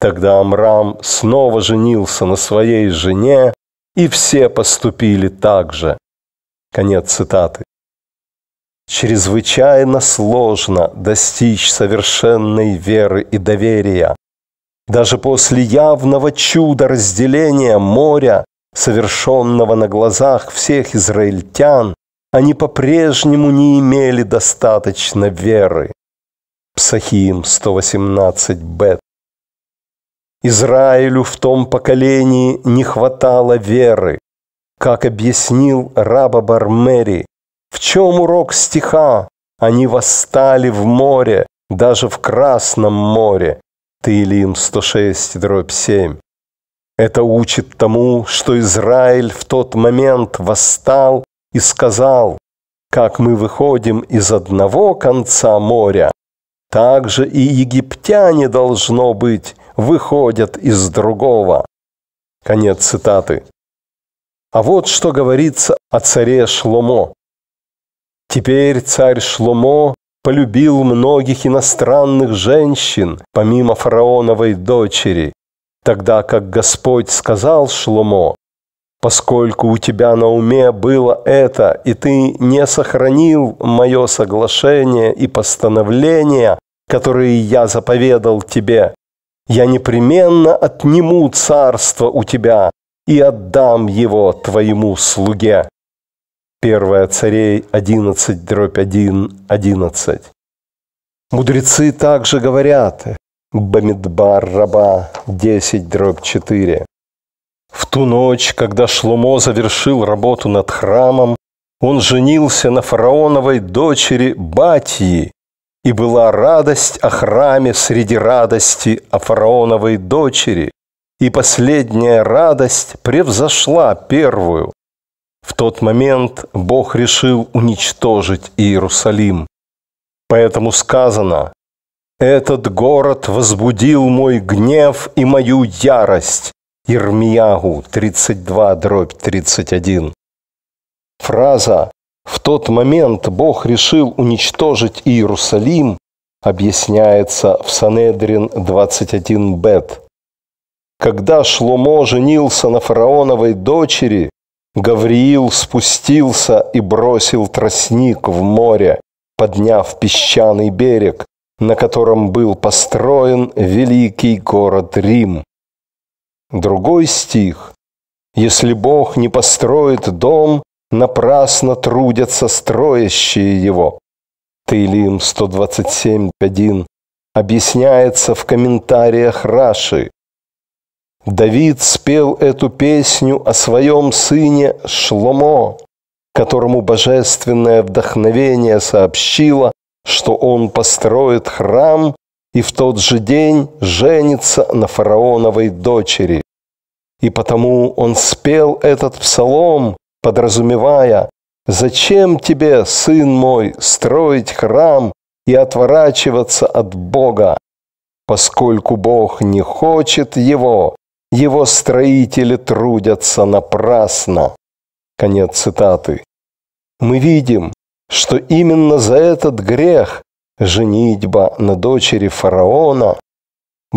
Тогда Амрам снова женился на своей жене, и все поступили так же. Конец цитаты. Чрезвычайно сложно достичь совершенной веры и доверия. Даже после явного чуда разделения моря, совершенного на глазах всех израильтян, они по-прежнему не имели достаточно веры. Псахим 118б. Израилю в том поколении не хватало веры. Как объяснил раба Бармери, в чем урок стиха? Они восстали в море, даже в Красном море. Таилим 106, дробь 7. Это учит тому, что Израиль в тот момент восстал и сказал, как мы выходим из одного конца моря, так же и египтяне, должно быть, выходят из другого. Конец цитаты. А вот что говорится о царе Шломо. Теперь царь Шломо полюбил многих иностранных женщин, помимо фараоновой дочери, тогда как Господь сказал Шломо, поскольку у тебя на уме было это, и ты не сохранил мое соглашение и постановление, которые я заповедал тебе, я непременно отниму царство у тебя и отдам его твоему слуге. 1 Царей 11, дробь 1, 11. Мудрецы также говорят, Бамидбар Раба 10, дробь 4. В ту ночь, когда Шлумо завершил работу над храмом, он женился на фараоновой дочери Батии, и была радость о храме среди радости о фараоновой дочери, и последняя радость превзошла первую. В тот момент Бог решил уничтожить Иерусалим. Поэтому сказано, «Этот город возбудил мой гнев и мою ярость, Ирмиягу 32 дробь 31. Фраза «В тот момент Бог решил уничтожить Иерусалим» объясняется в Санедрин 21 бет. Когда Шломо женился на фараоновой дочери, Гавриил спустился и бросил тростник в море, подняв песчаный берег, на котором был построен великий город Рим. Другой стих. «Если Бог не построит дом, напрасно трудятся строящие его». Таилим 127.1 объясняется в комментариях Раши. Давид спел эту песню о своем сыне Шломо, которому божественное вдохновение сообщило, что он построит храм и в тот же день женится на фараоновой дочери. И потому он спел этот псалом, подразумевая, «Зачем тебе, сын мой, строить храм и отворачиваться от Бога? Поскольку Бог не хочет его, его строители трудятся напрасно». Конец цитаты. Мы видим, что именно за этот грех женитьба на дочери фараона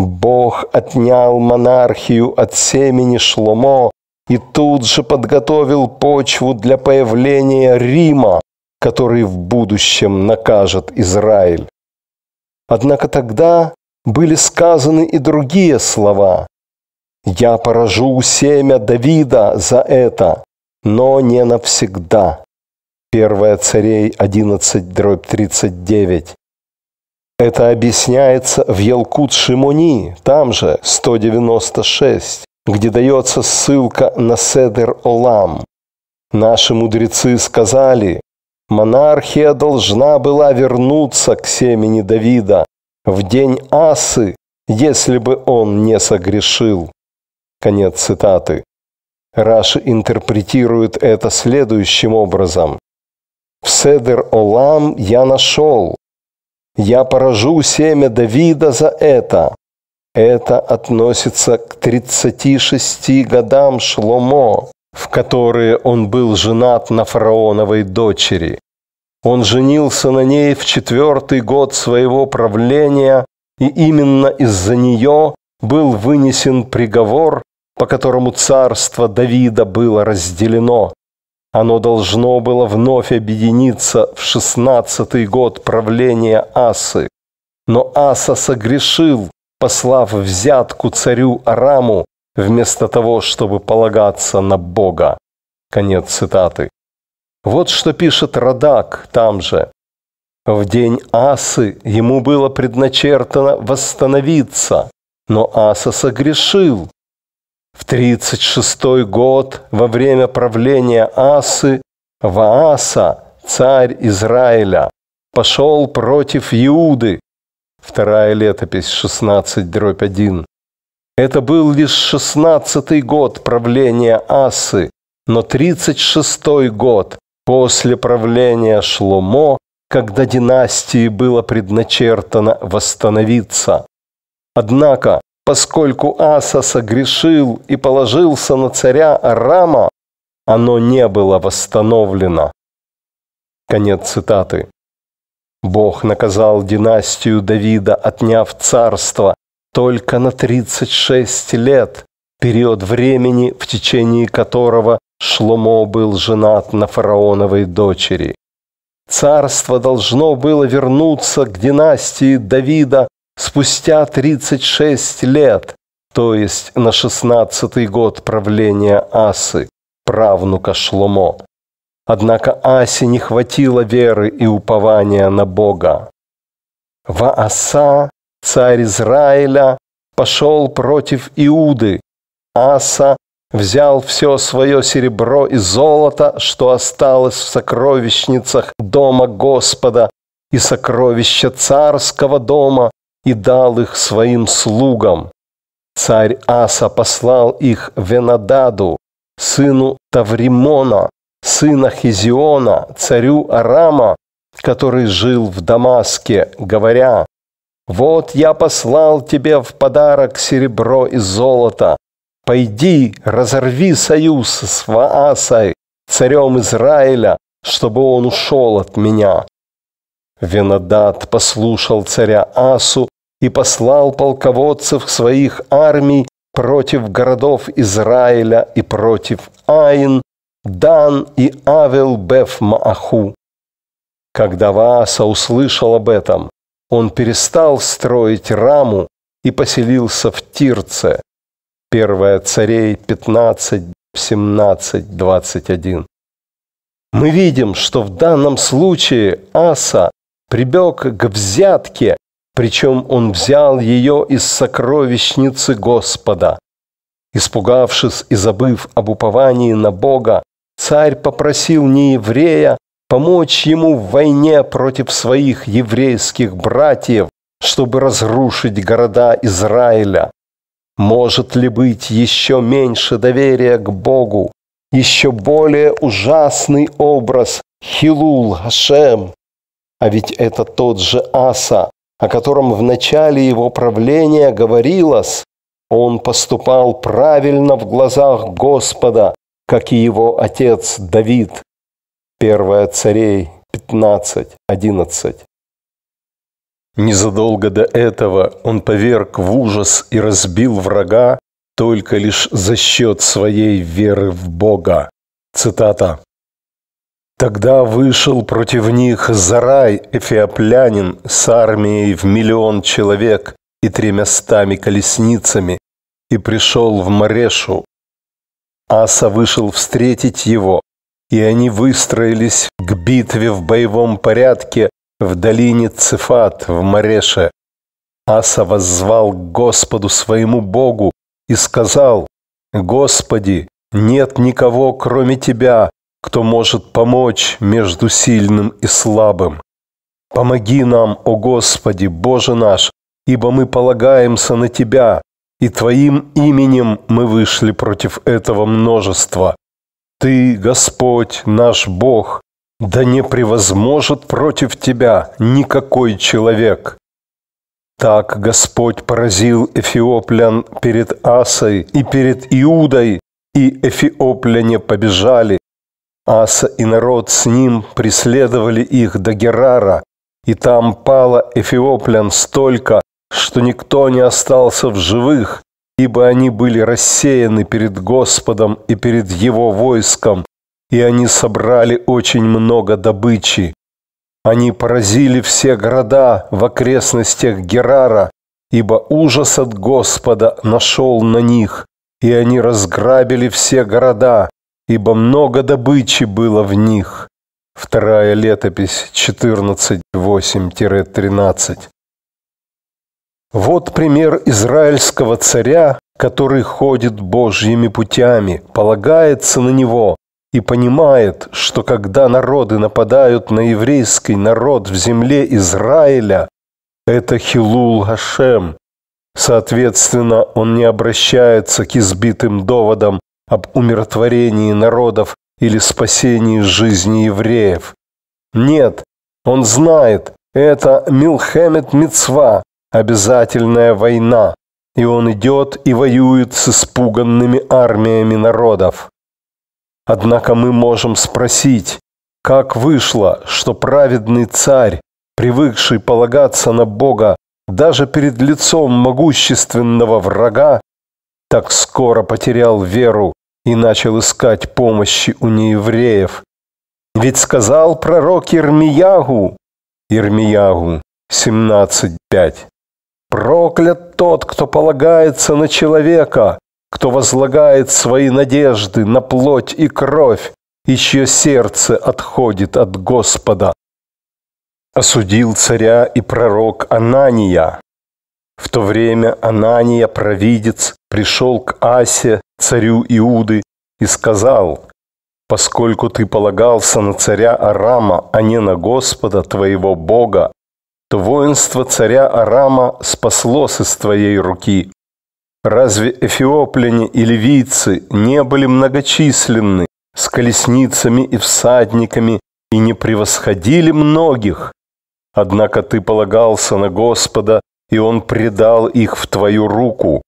Бог отнял монархию от семени Шломо и тут же подготовил почву для появления Рима, который в будущем накажет Израиль. Однако тогда были сказаны и другие слова. «Я поражу семя Давида за это, но не навсегда». 1 Царей 11, дробь 39. Это объясняется в Елкут Шимони, там же 196, где дается ссылка на Седер Олам. Наши мудрецы сказали, монархия должна была вернуться к семени Давида в день Асы, если бы он не согрешил. Конец цитаты. Раши интерпретирует это следующим образом. В Седер Олам я нашел, я поражу семя Давида за это. Это относится к 36 годам Шломо, в которые он был женат на фараоновой дочери. Он женился на ней в четвертый год своего правления, и именно из-за нее был вынесен приговор, по которому царство Давида было разделено. Оно должно было вновь объединиться в шестнадцатый год правления Асы. Но Аса согрешил, послав взятку царю Араму, вместо того, чтобы полагаться на Бога. Конец цитаты. Вот что пишет Радак там же. В день Асы ему было предначертано восстановиться, но Аса согрешил, в 36 год, во время правления Асы, Вааса, царь Израиля, пошел против Иуды. Вторая летопись 16 дробь 1. Это был лишь 16 год правления Асы, но 36 год после правления Шломо, когда династии было предначертано восстановиться. Однако Поскольку Аса согрешил и положился на царя Рама, оно не было восстановлено. Конец цитаты. Бог наказал династию Давида, отняв царство только на 36 лет, период времени, в течение которого Шломо был женат на фараоновой дочери. Царство должно было вернуться к династии Давида спустя 36 лет, то есть на 16-й год правления Асы, правнука Шломо. Однако Асе не хватило веры и упования на Бога. Вааса, царь Израиля, пошел против Иуды. Аса взял все свое серебро и золото, что осталось в сокровищницах дома Господа и сокровища царского дома, и дал их своим слугам. Царь Аса послал их Венададу, сыну Тавримона, сына Хизиона, царю Арама, который жил в Дамаске, говоря, «Вот я послал тебе в подарок серебро и золото. Пойди, разорви союз с Ваасой, царем Израиля, чтобы он ушел от меня». Венодат послушал царя Асу и послал полководцев своих армий против городов Израиля и против Аин, Дан и Авел Беф Мааху. Когда Вааса услышал об этом, он перестал строить раму и поселился в Тирце. 1 царей 15, 17, 21. Мы видим, что в данном случае Аса прибег к взятке причем он взял ее из сокровищницы Господа. Испугавшись и забыв об уповании на Бога, царь попросил нееврея помочь ему в войне против своих еврейских братьев, чтобы разрушить города Израиля. Может ли быть еще меньше доверия к Богу, еще более ужасный образ Хилул Хашем? А ведь это тот же Аса, о котором в начале его правления говорилось, он поступал правильно в глазах Господа, как и его отец Давид. 1 Царей 15, 11. Незадолго до этого он поверг в ужас и разбил врага только лишь за счет своей веры в Бога. Цитата. Тогда вышел против них Зарай, эфиоплянин, с армией в миллион человек и тремястами колесницами, и пришел в Марешу. Аса вышел встретить его, и они выстроились к битве в боевом порядке в долине Цифат в Мареше. Аса воззвал к Господу своему Богу и сказал, «Господи, нет никого, кроме Тебя, кто может помочь между сильным и слабым. Помоги нам, о Господи, Боже наш, ибо мы полагаемся на Тебя, и Твоим именем мы вышли против этого множества. Ты, Господь, наш Бог, да не превозможет против Тебя никакой человек. Так Господь поразил эфиоплян перед Асой и перед Иудой, и эфиопляне побежали, Ас и народ с ним преследовали их до Герара, и там пало эфиоплян столько, что никто не остался в живых, ибо они были рассеяны перед Господом и перед его войском, и они собрали очень много добычи. Они поразили все города в окрестностях Герара, ибо ужас от Господа нашел на них, и они разграбили все города, ибо много добычи было в них. Вторая летопись 14.8-13. Вот пример израильского царя, который ходит Божьими путями, полагается на него и понимает, что когда народы нападают на еврейский народ в земле Израиля, это Хилул Гашем. Соответственно, он не обращается к избитым доводам об умиротворении народов или спасении жизни евреев. Нет, он знает, это Милхемет Мицва, обязательная война, и он идет и воюет с испуганными армиями народов. Однако мы можем спросить, как вышло, что праведный царь, привыкший полагаться на Бога даже перед лицом могущественного врага, так скоро потерял веру и начал искать помощи у неевреев. Ведь сказал пророк Ирмиягу, Ирмиягу 17.5, «Проклят тот, кто полагается на человека, кто возлагает свои надежды на плоть и кровь, и чье сердце отходит от Господа». Осудил царя и пророк Анания. В то время Анания, провидец, пришел к Асе царю Иуды, и сказал, «Поскольку ты полагался на царя Арама, а не на Господа твоего Бога, то воинство царя Арама спаслось из твоей руки. Разве эфиопляне и ливийцы не были многочисленны с колесницами и всадниками и не превосходили многих? Однако ты полагался на Господа, и Он предал их в твою руку.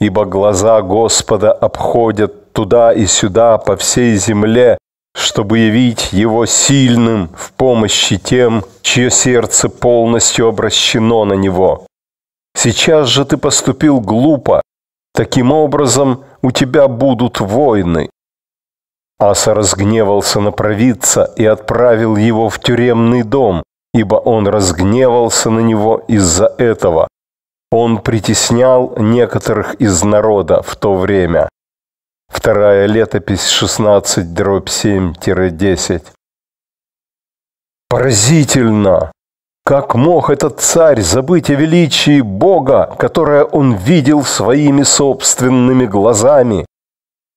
Ибо глаза Господа обходят туда и сюда по всей земле, чтобы явить Его сильным в помощи тем, чье сердце полностью обращено на Него. Сейчас же ты поступил глупо, таким образом у тебя будут войны. Аса разгневался на провидца и отправил его в тюремный дом, ибо он разгневался на него из-за этого. Он притеснял некоторых из народа в то время. Вторая летопись 16 дробь 7-10. Поразительно! Как мог этот царь забыть о величии Бога, которое он видел своими собственными глазами?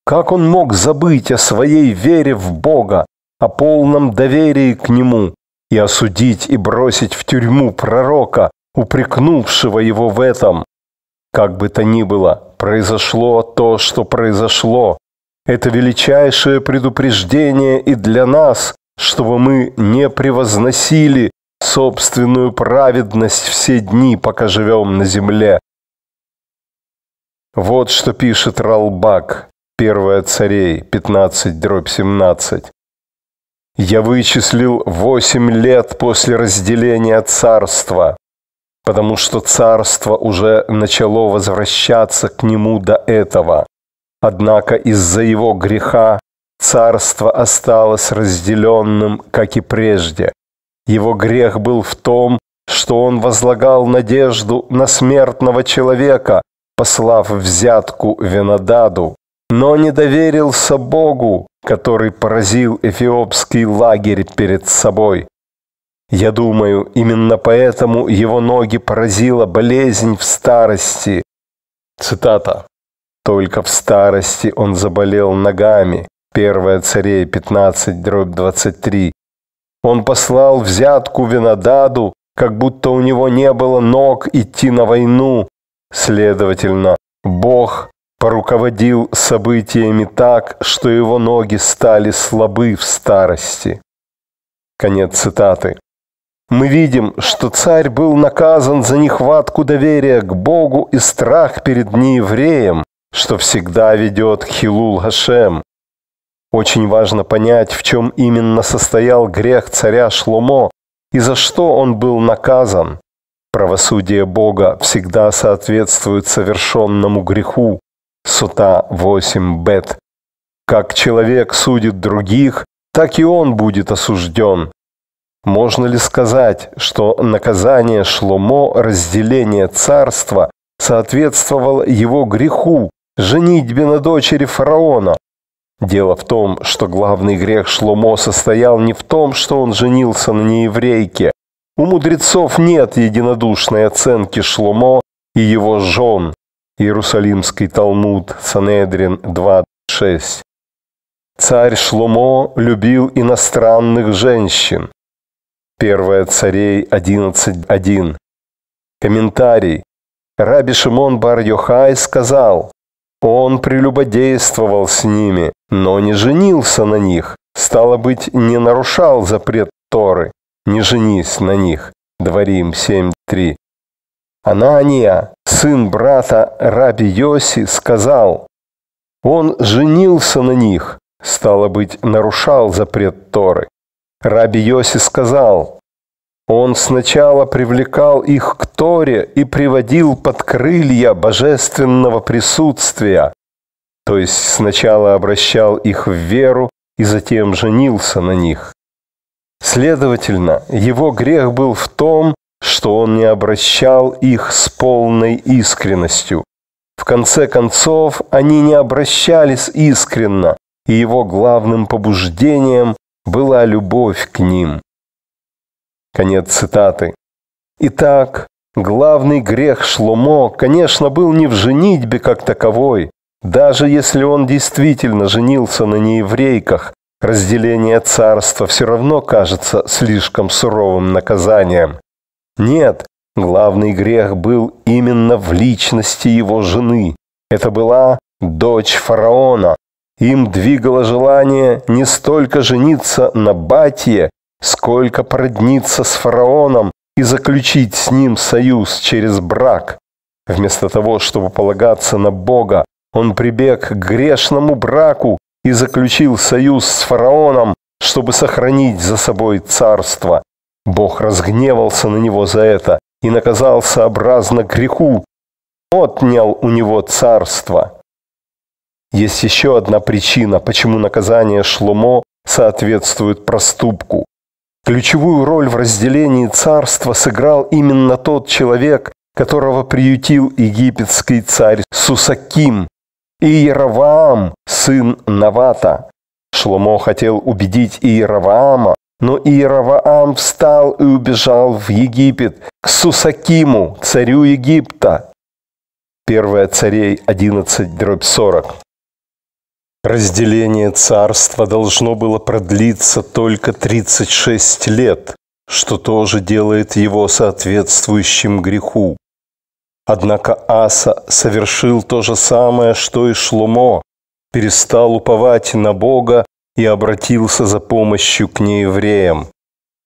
Как он мог забыть о своей вере в Бога, о полном доверии к Нему и осудить и бросить в тюрьму пророка, упрекнувшего его в этом. Как бы то ни было, произошло то, что произошло. Это величайшее предупреждение и для нас, чтобы мы не превозносили собственную праведность все дни, пока живем на земле. Вот что пишет Ралбак, 1 Царей, 15, дробь 17. «Я вычислил восемь лет после разделения царства, потому что царство уже начало возвращаться к нему до этого. Однако из-за его греха царство осталось разделенным, как и прежде. Его грех был в том, что он возлагал надежду на смертного человека, послав взятку Венодаду, но не доверился Богу, который поразил эфиопский лагерь перед собой. Я думаю, именно поэтому его ноги поразила болезнь в старости. Цитата. «Только в старости он заболел ногами». 1 царей 15, дробь 23. Он послал взятку Винодаду, как будто у него не было ног идти на войну. Следовательно, Бог поруководил событиями так, что его ноги стали слабы в старости. Конец цитаты. Мы видим, что царь был наказан за нехватку доверия к Богу и страх перед неевреем, что всегда ведет к Хилул Хашем. Очень важно понять, в чем именно состоял грех царя Шломо и за что он был наказан. Правосудие Бога всегда соответствует совершенному греху. Сута 8 бет. Как человек судит других, так и он будет осужден. Можно ли сказать, что наказание Шломо, разделение царства, соответствовало его греху, женитьбе на дочери фараона? Дело в том, что главный грех Шломо состоял не в том, что он женился на нееврейке. У мудрецов нет единодушной оценки Шломо и его жен. Иерусалимский Талмуд, Санедрин 2.6. Царь Шломо любил иностранных женщин. 1 царей 11.1. Комментарий. Раби Шимон Бар-Йохай сказал, «Он прелюбодействовал с ними, но не женился на них, стало быть, не нарушал запрет Торы, не женись на них». Дворим 7.3. Анания, сын брата Раби Йоси, сказал, «Он женился на них, стало быть, нарушал запрет Торы». Раби Йоси сказал, он сначала привлекал их к Торе и приводил под крылья божественного присутствия, то есть сначала обращал их в веру и затем женился на них. Следовательно, его грех был в том, что он не обращал их с полной искренностью. В конце концов, они не обращались искренно, и его главным побуждением была любовь к ним. Конец цитаты. Итак, главный грех Шломо, конечно, был не в женитьбе как таковой, даже если он действительно женился на нееврейках, разделение царства все равно кажется слишком суровым наказанием. Нет, главный грех был именно в личности его жены. Это была дочь фараона, им двигало желание не столько жениться на Батие, сколько продниться с фараоном и заключить с ним союз через брак. Вместо того, чтобы полагаться на Бога, он прибег к грешному браку и заключил союз с фараоном, чтобы сохранить за собой царство. Бог разгневался на него за это и наказался образно греху, отнял у него царство. Есть еще одна причина, почему наказание Шломо соответствует проступку. Ключевую роль в разделении царства сыграл именно тот человек, которого приютил египетский царь Сусаким, и Иераваам, сын Навата. Шломо хотел убедить Иераваама, но Иераваам встал и убежал в Египет к Сусакиму, царю Египта. 1 царей 11, дробь 40. Разделение царства должно было продлиться только 36 лет, что тоже делает его соответствующим греху. Однако Аса совершил то же самое, что и Шлумо, перестал уповать на Бога и обратился за помощью к неевреям.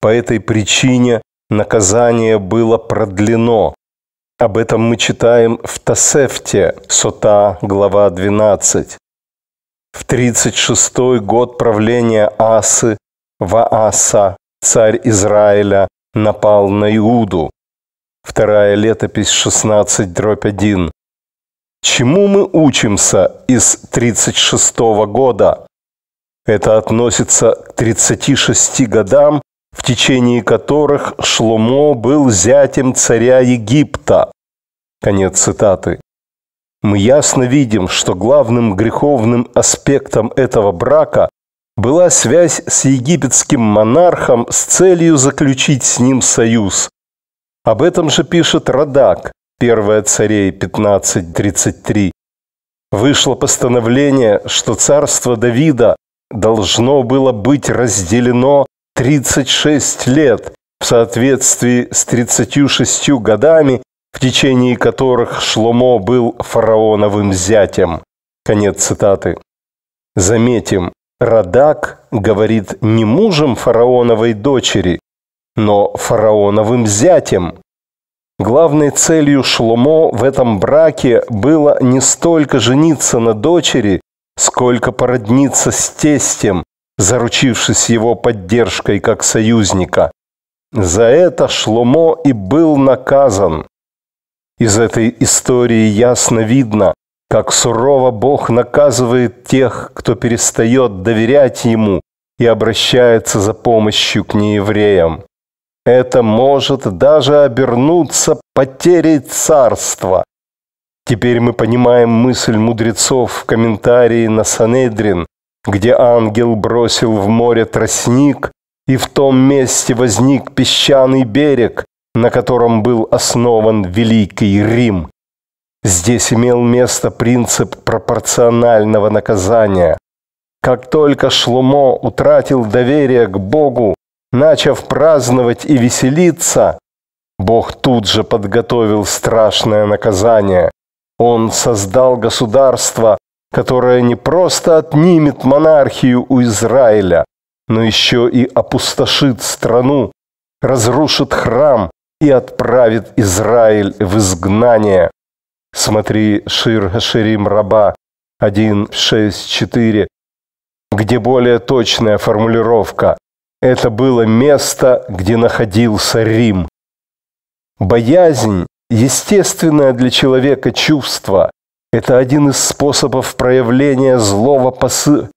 По этой причине наказание было продлено. Об этом мы читаем в Тасефте, Сота, глава 12. В 36 год правления Асы, Вааса, царь Израиля, напал на Иуду. Вторая летопись 16, дробь 1. Чему мы учимся из 36 года? Это относится к 36 годам, в течение которых Шломо был зятем царя Египта. Конец цитаты мы ясно видим, что главным греховным аспектом этого брака была связь с египетским монархом с целью заключить с ним союз. Об этом же пишет Радак, 1 царей 15.33. Вышло постановление, что царство Давида должно было быть разделено 36 лет в соответствии с 36 годами в течение которых Шломо был фараоновым зятем. Конец цитаты. Заметим, Радак говорит не мужем фараоновой дочери, но фараоновым зятем. Главной целью Шломо в этом браке было не столько жениться на дочери, сколько породниться с тестем, заручившись его поддержкой как союзника. За это Шломо и был наказан. Из этой истории ясно видно, как сурово Бог наказывает тех, кто перестает доверять Ему и обращается за помощью к неевреям. Это может даже обернуться потерей царства. Теперь мы понимаем мысль мудрецов в комментарии на Санедрин, где ангел бросил в море тростник, и в том месте возник песчаный берег, на котором был основан Великий Рим. Здесь имел место принцип пропорционального наказания. Как только Шлумо утратил доверие к Богу, начав праздновать и веселиться, Бог тут же подготовил страшное наказание. Он создал государство, которое не просто отнимет монархию у Израиля, но еще и опустошит страну, разрушит храм, и отправит Израиль в изгнание. Смотри, Шир Ширим Раба 1.6.4, где более точная формулировка. Это было место, где находился Рим. Боязнь – естественное для человека чувство. Это один из способов проявления злого посы...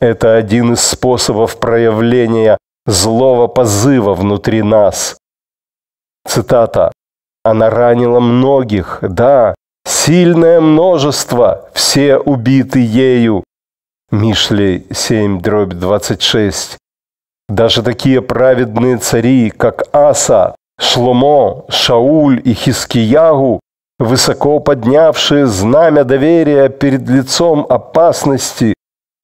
Это один из способов проявления злого позыва внутри нас. Цитата. «Она ранила многих, да, сильное множество, все убиты ею». Мишлей 7, дробь 26. Даже такие праведные цари, как Аса, Шломо, Шауль и Хискиягу, высоко поднявшие знамя доверия перед лицом опасности,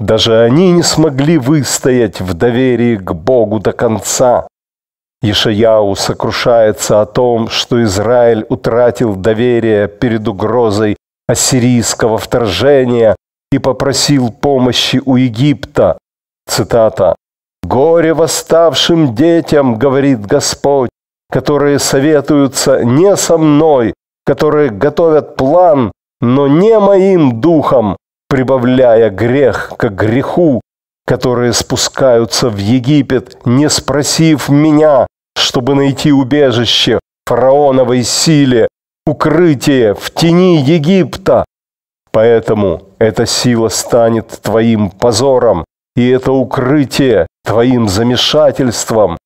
даже они не смогли выстоять в доверии к Богу до конца. Ишаяу сокрушается о том, что Израиль утратил доверие перед угрозой ассирийского вторжения и попросил помощи у Египта. Цитата. «Горе восставшим детям, — говорит Господь, — которые советуются не со мной, которые готовят план, но не моим духом, прибавляя грех к греху, которые спускаются в Египет, не спросив меня, чтобы найти убежище фараоновой силе, укрытие в тени Египта. Поэтому эта сила станет твоим позором, и это укрытие твоим замешательством.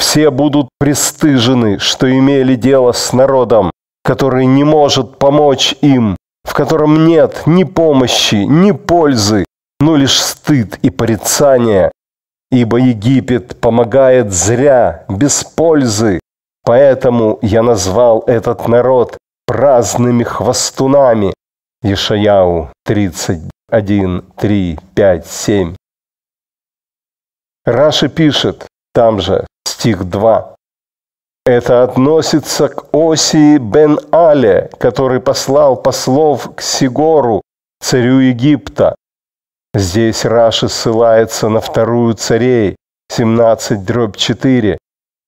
Все будут пристыжены, что имели дело с народом, который не может помочь им, в котором нет ни помощи, ни пользы, но лишь стыд и порицание, ибо Египет помогает зря, без пользы. Поэтому я назвал этот народ праздными хвостунами. Ешаяу 31, 3, 5, 7. Раши пишет, там же, стих 2. Это относится к Осии бен Але, который послал послов к Сигору, царю Египта, Здесь Раши ссылается на вторую царей, 17 дробь 4.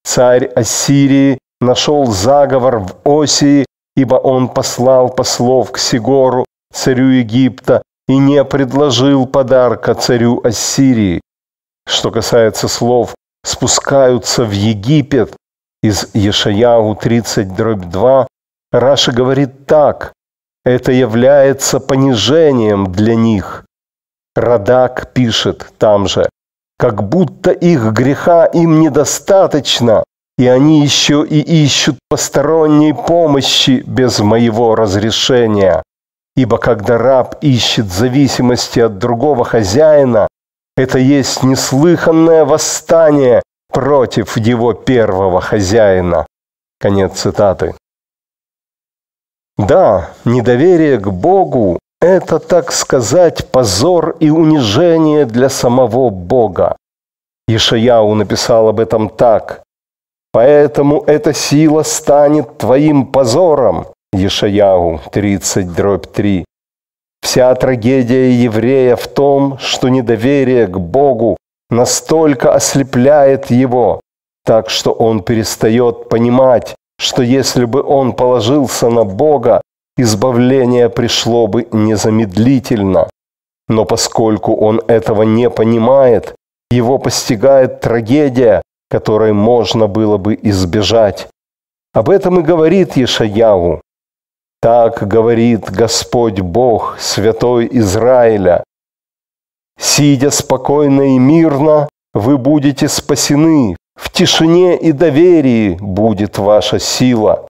Царь Ассирии нашел заговор в Осии, ибо он послал послов к Сигору, царю Египта, и не предложил подарка царю Ассирии. Что касается слов «спускаются в Египет» из Ешаяу 30 дробь 2, Раша говорит так, это является понижением для них. Радак пишет там же, как будто их греха им недостаточно, и они еще и ищут посторонней помощи без моего разрешения. Ибо когда раб ищет зависимости от другого хозяина, это есть неслыханное восстание против его первого хозяина. Конец цитаты. Да, недоверие к Богу это, так сказать, позор и унижение для самого Бога. Ишаяу написал об этом так. «Поэтому эта сила станет твоим позором». Ешаяу 30, дробь 3. Вся трагедия еврея в том, что недоверие к Богу настолько ослепляет его, так что он перестает понимать, что если бы он положился на Бога, избавление пришло бы незамедлительно. Но поскольку он этого не понимает, его постигает трагедия, которой можно было бы избежать. Об этом и говорит Ешаяву. Так говорит Господь Бог, Святой Израиля. Сидя спокойно и мирно, вы будете спасены, в тишине и доверии будет ваша сила.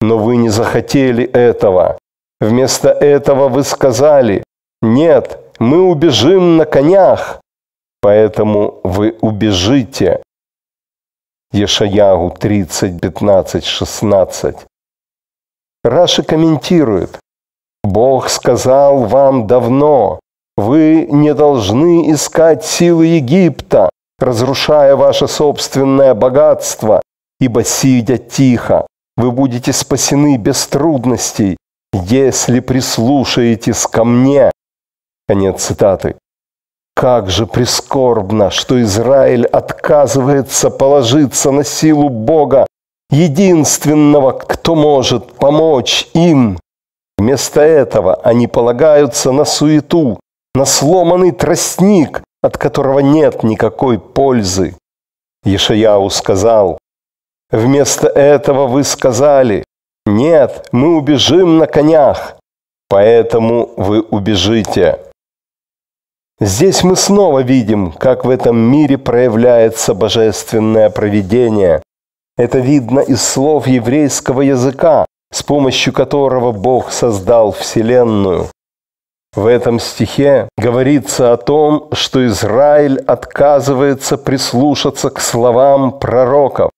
Но вы не захотели этого. Вместо этого вы сказали, нет, мы убежим на конях. Поэтому вы убежите. Ешаягу 30, 15, 16. Раши комментирует. Бог сказал вам давно, вы не должны искать силы Египта, разрушая ваше собственное богатство, ибо сидя тихо, вы будете спасены без трудностей, если прислушаетесь ко мне». Конец цитаты. Как же прискорбно, что Израиль отказывается положиться на силу Бога, единственного, кто может помочь им. Вместо этого они полагаются на суету, на сломанный тростник, от которого нет никакой пользы. Ешаяу сказал, Вместо этого вы сказали, нет, мы убежим на конях, поэтому вы убежите. Здесь мы снова видим, как в этом мире проявляется божественное провидение. Это видно из слов еврейского языка, с помощью которого Бог создал Вселенную. В этом стихе говорится о том, что Израиль отказывается прислушаться к словам пророков.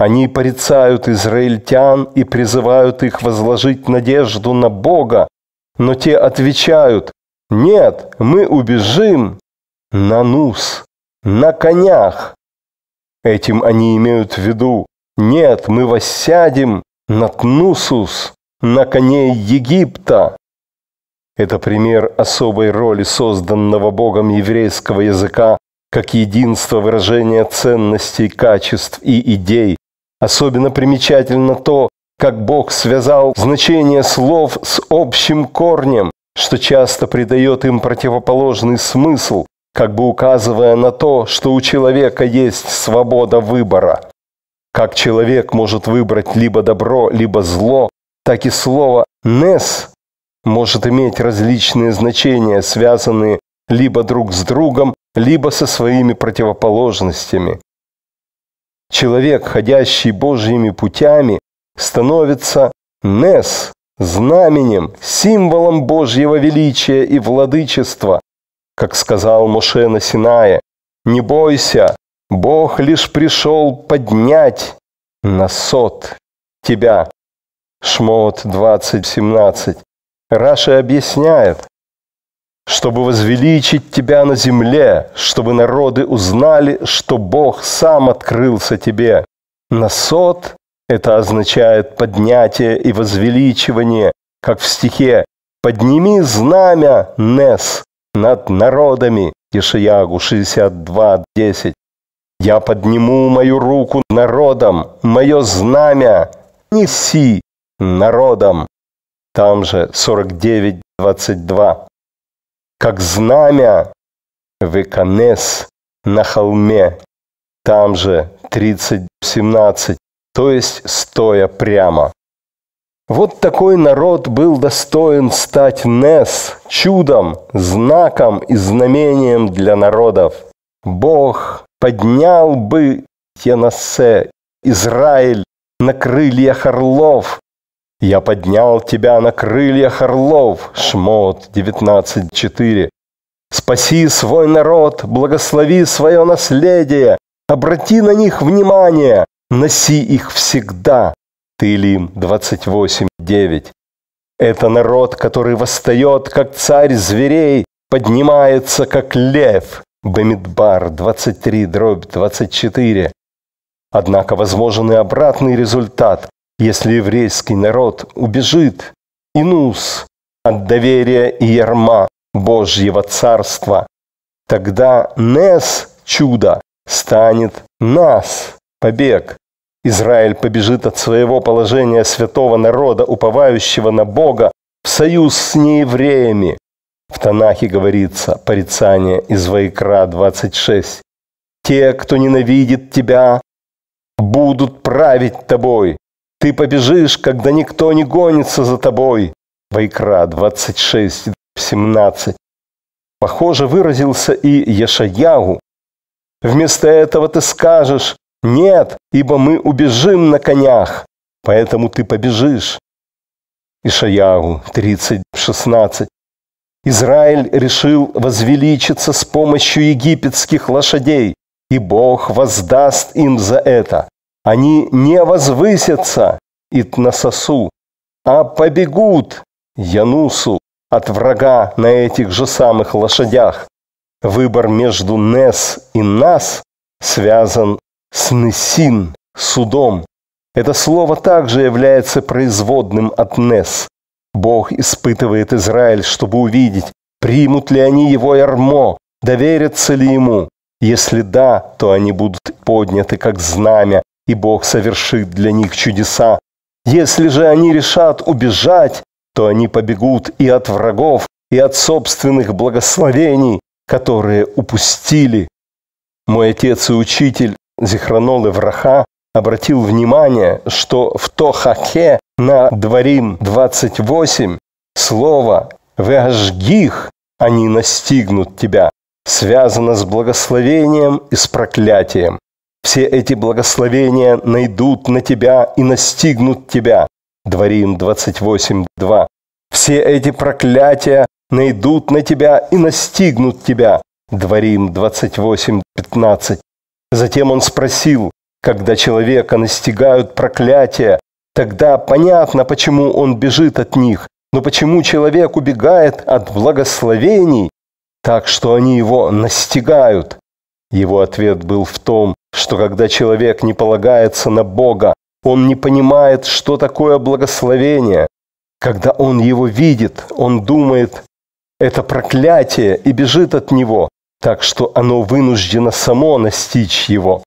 Они порицают израильтян и призывают их возложить надежду на Бога, но те отвечают, «Нет, мы убежим на нус, на конях». Этим они имеют в виду, «Нет, мы воссядем на Тнусус, на коней Египта». Это пример особой роли созданного Богом еврейского языка как единство выражения ценностей, качеств и идей, Особенно примечательно то, как Бог связал значение слов с общим корнем, что часто придает им противоположный смысл, как бы указывая на то, что у человека есть свобода выбора. Как человек может выбрать либо добро, либо зло, так и слово «нес» может иметь различные значения, связанные либо друг с другом, либо со своими противоположностями. Человек, ходящий Божьими путями, становится Нес, знаменем, символом Божьего величия и владычества. Как сказал Моше на Синае, «Не бойся, Бог лишь пришел поднять на сот тебя». Шмот 20.17. Раша объясняет, чтобы возвеличить тебя на земле, чтобы народы узнали, что Бог сам открылся тебе. Насот – это означает поднятие и возвеличивание, как в стихе «Подними знамя, Нес, над народами» Ишиягу 62.10. «Я подниму мою руку народом, мое знамя неси народом». Там же 49.22 как знамя Веканес на холме, там же 30-17, то есть стоя прямо. Вот такой народ был достоин стать Нес, чудом, знаком и знамением для народов. Бог поднял бы Тенасе Израиль на крыльях орлов, я поднял тебя на крыльях орлов. Шмот 19.4. Спаси свой народ, благослови свое наследие, обрати на них внимание, носи их всегда. Тылим 28.9. Это народ, который восстает, как царь зверей, поднимается, как лев. Бамидбар 23, дробь 24. Однако возможен и обратный результат. Если еврейский народ убежит, и нус от доверия и ярма Божьего Царства, тогда Нес, чудо, станет нас, побег. Израиль побежит от своего положения святого народа, уповающего на Бога, в союз с неевреями. В Танахе говорится порицание из Вайкра 26. «Те, кто ненавидит тебя, будут править тобой, ты побежишь, когда никто не гонится за тобой. Вайкра 26, 17. Похоже, выразился и Яшаягу. Вместо этого ты скажешь «Нет, ибо мы убежим на конях, поэтому ты побежишь». Ишаягу 30.16. Израиль решил возвеличиться с помощью египетских лошадей, и Бог воздаст им за это. Они не возвысятся, Итнасосу, а побегут, Янусу, от врага на этих же самых лошадях. Выбор между Нес и Нас связан с Несин, судом. Это слово также является производным от Нес. Бог испытывает Израиль, чтобы увидеть, примут ли они его ярмо, доверятся ли ему. Если да, то они будут подняты как знамя и Бог совершит для них чудеса. Если же они решат убежать, то они побегут и от врагов, и от собственных благословений, которые упустили. Мой отец и учитель Зихронол Враха обратил внимание, что в Тохахе на Дворим 28 слово вэжгих они настигнут тебя, связано с благословением и с проклятием. Все эти благословения найдут на тебя и настигнут тебя. Дворим 28.2. Все эти проклятия найдут на тебя и настигнут тебя. Дворим 28.15. Затем он спросил, когда человека настигают проклятия, тогда понятно, почему он бежит от них, но почему человек убегает от благословений, так что они его настигают. Его ответ был в том, что когда человек не полагается на Бога, он не понимает, что такое благословение. Когда он его видит, он думает, это проклятие и бежит от него, так что оно вынуждено само настичь его.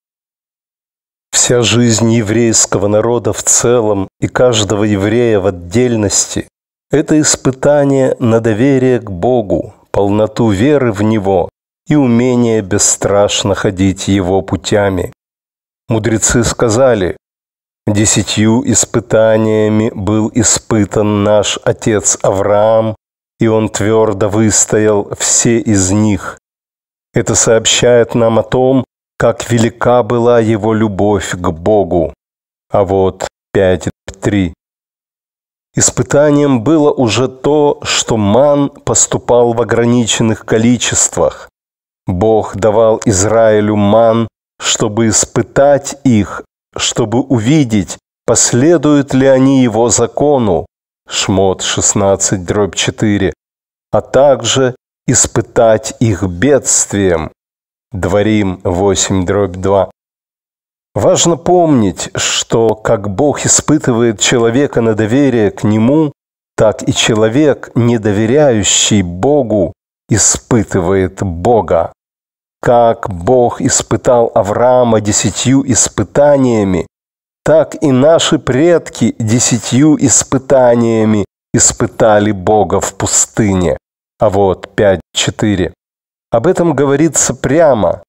Вся жизнь еврейского народа в целом и каждого еврея в отдельности – это испытание на доверие к Богу, полноту веры в Него и умение бесстрашно ходить его путями. Мудрецы сказали, «Десятью испытаниями был испытан наш отец Авраам, и он твердо выстоял все из них». Это сообщает нам о том, как велика была его любовь к Богу. А вот 5.3. Испытанием было уже то, что ман поступал в ограниченных количествах. Бог давал Израилю ман, чтобы испытать их, чтобы увидеть, последуют ли они его закону, Шмот 16, дробь 4, а также испытать их бедствием, Дворим 8, дробь 2. Важно помнить, что как Бог испытывает человека на доверие к Нему, так и человек, не доверяющий Богу, испытывает Бога. Как Бог испытал Авраама десятью испытаниями, так и наши предки десятью испытаниями испытали Бога в пустыне. А вот 5.4. Об этом говорится прямо.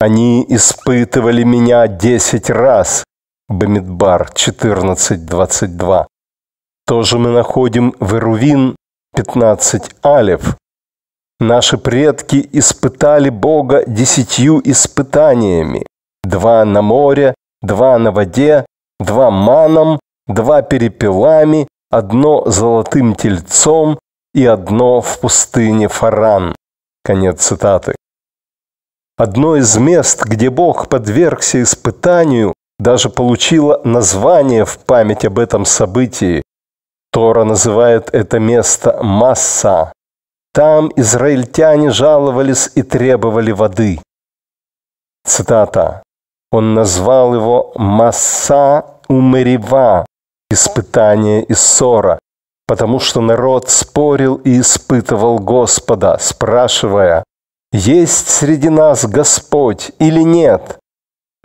Они испытывали меня десять раз. Бамидбар 14.22. То же мы находим в Ирувин 15 алев. Наши предки испытали Бога десятью испытаниями. Два на море, два на воде, два маном, два перепелами, одно золотым тельцом и одно в пустыне Фаран. Конец цитаты. Одно из мест, где Бог подвергся испытанию, даже получило название в память об этом событии. Тора называет это место Масса, там израильтяне жаловались и требовали воды. Цитата. Он назвал его «Масса умерева» – испытание и ссора, потому что народ спорил и испытывал Господа, спрашивая, «Есть среди нас Господь или нет?»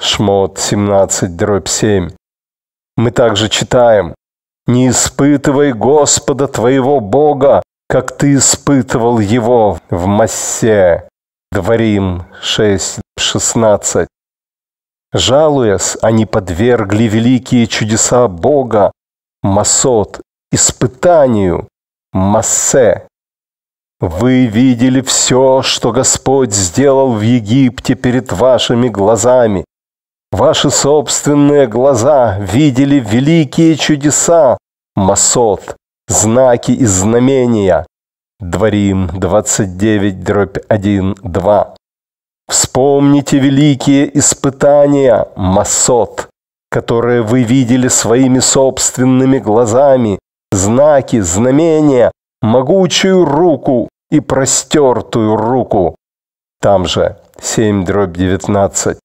Шмот 17, дробь 7. Мы также читаем, «Не испытывай Господа твоего Бога, как ты испытывал его в массе. Дворим 6.16. Жалуясь, они подвергли великие чудеса Бога, Масот, испытанию, Массе. Вы видели все, что Господь сделал в Египте перед вашими глазами. Ваши собственные глаза видели великие чудеса, Масот знаки и знамения. Дворим 29 дробь 1, 2. Вспомните великие испытания, Масот, которые вы видели своими собственными глазами, знаки, знамения, могучую руку и простертую руку. Там же 7 дробь 19.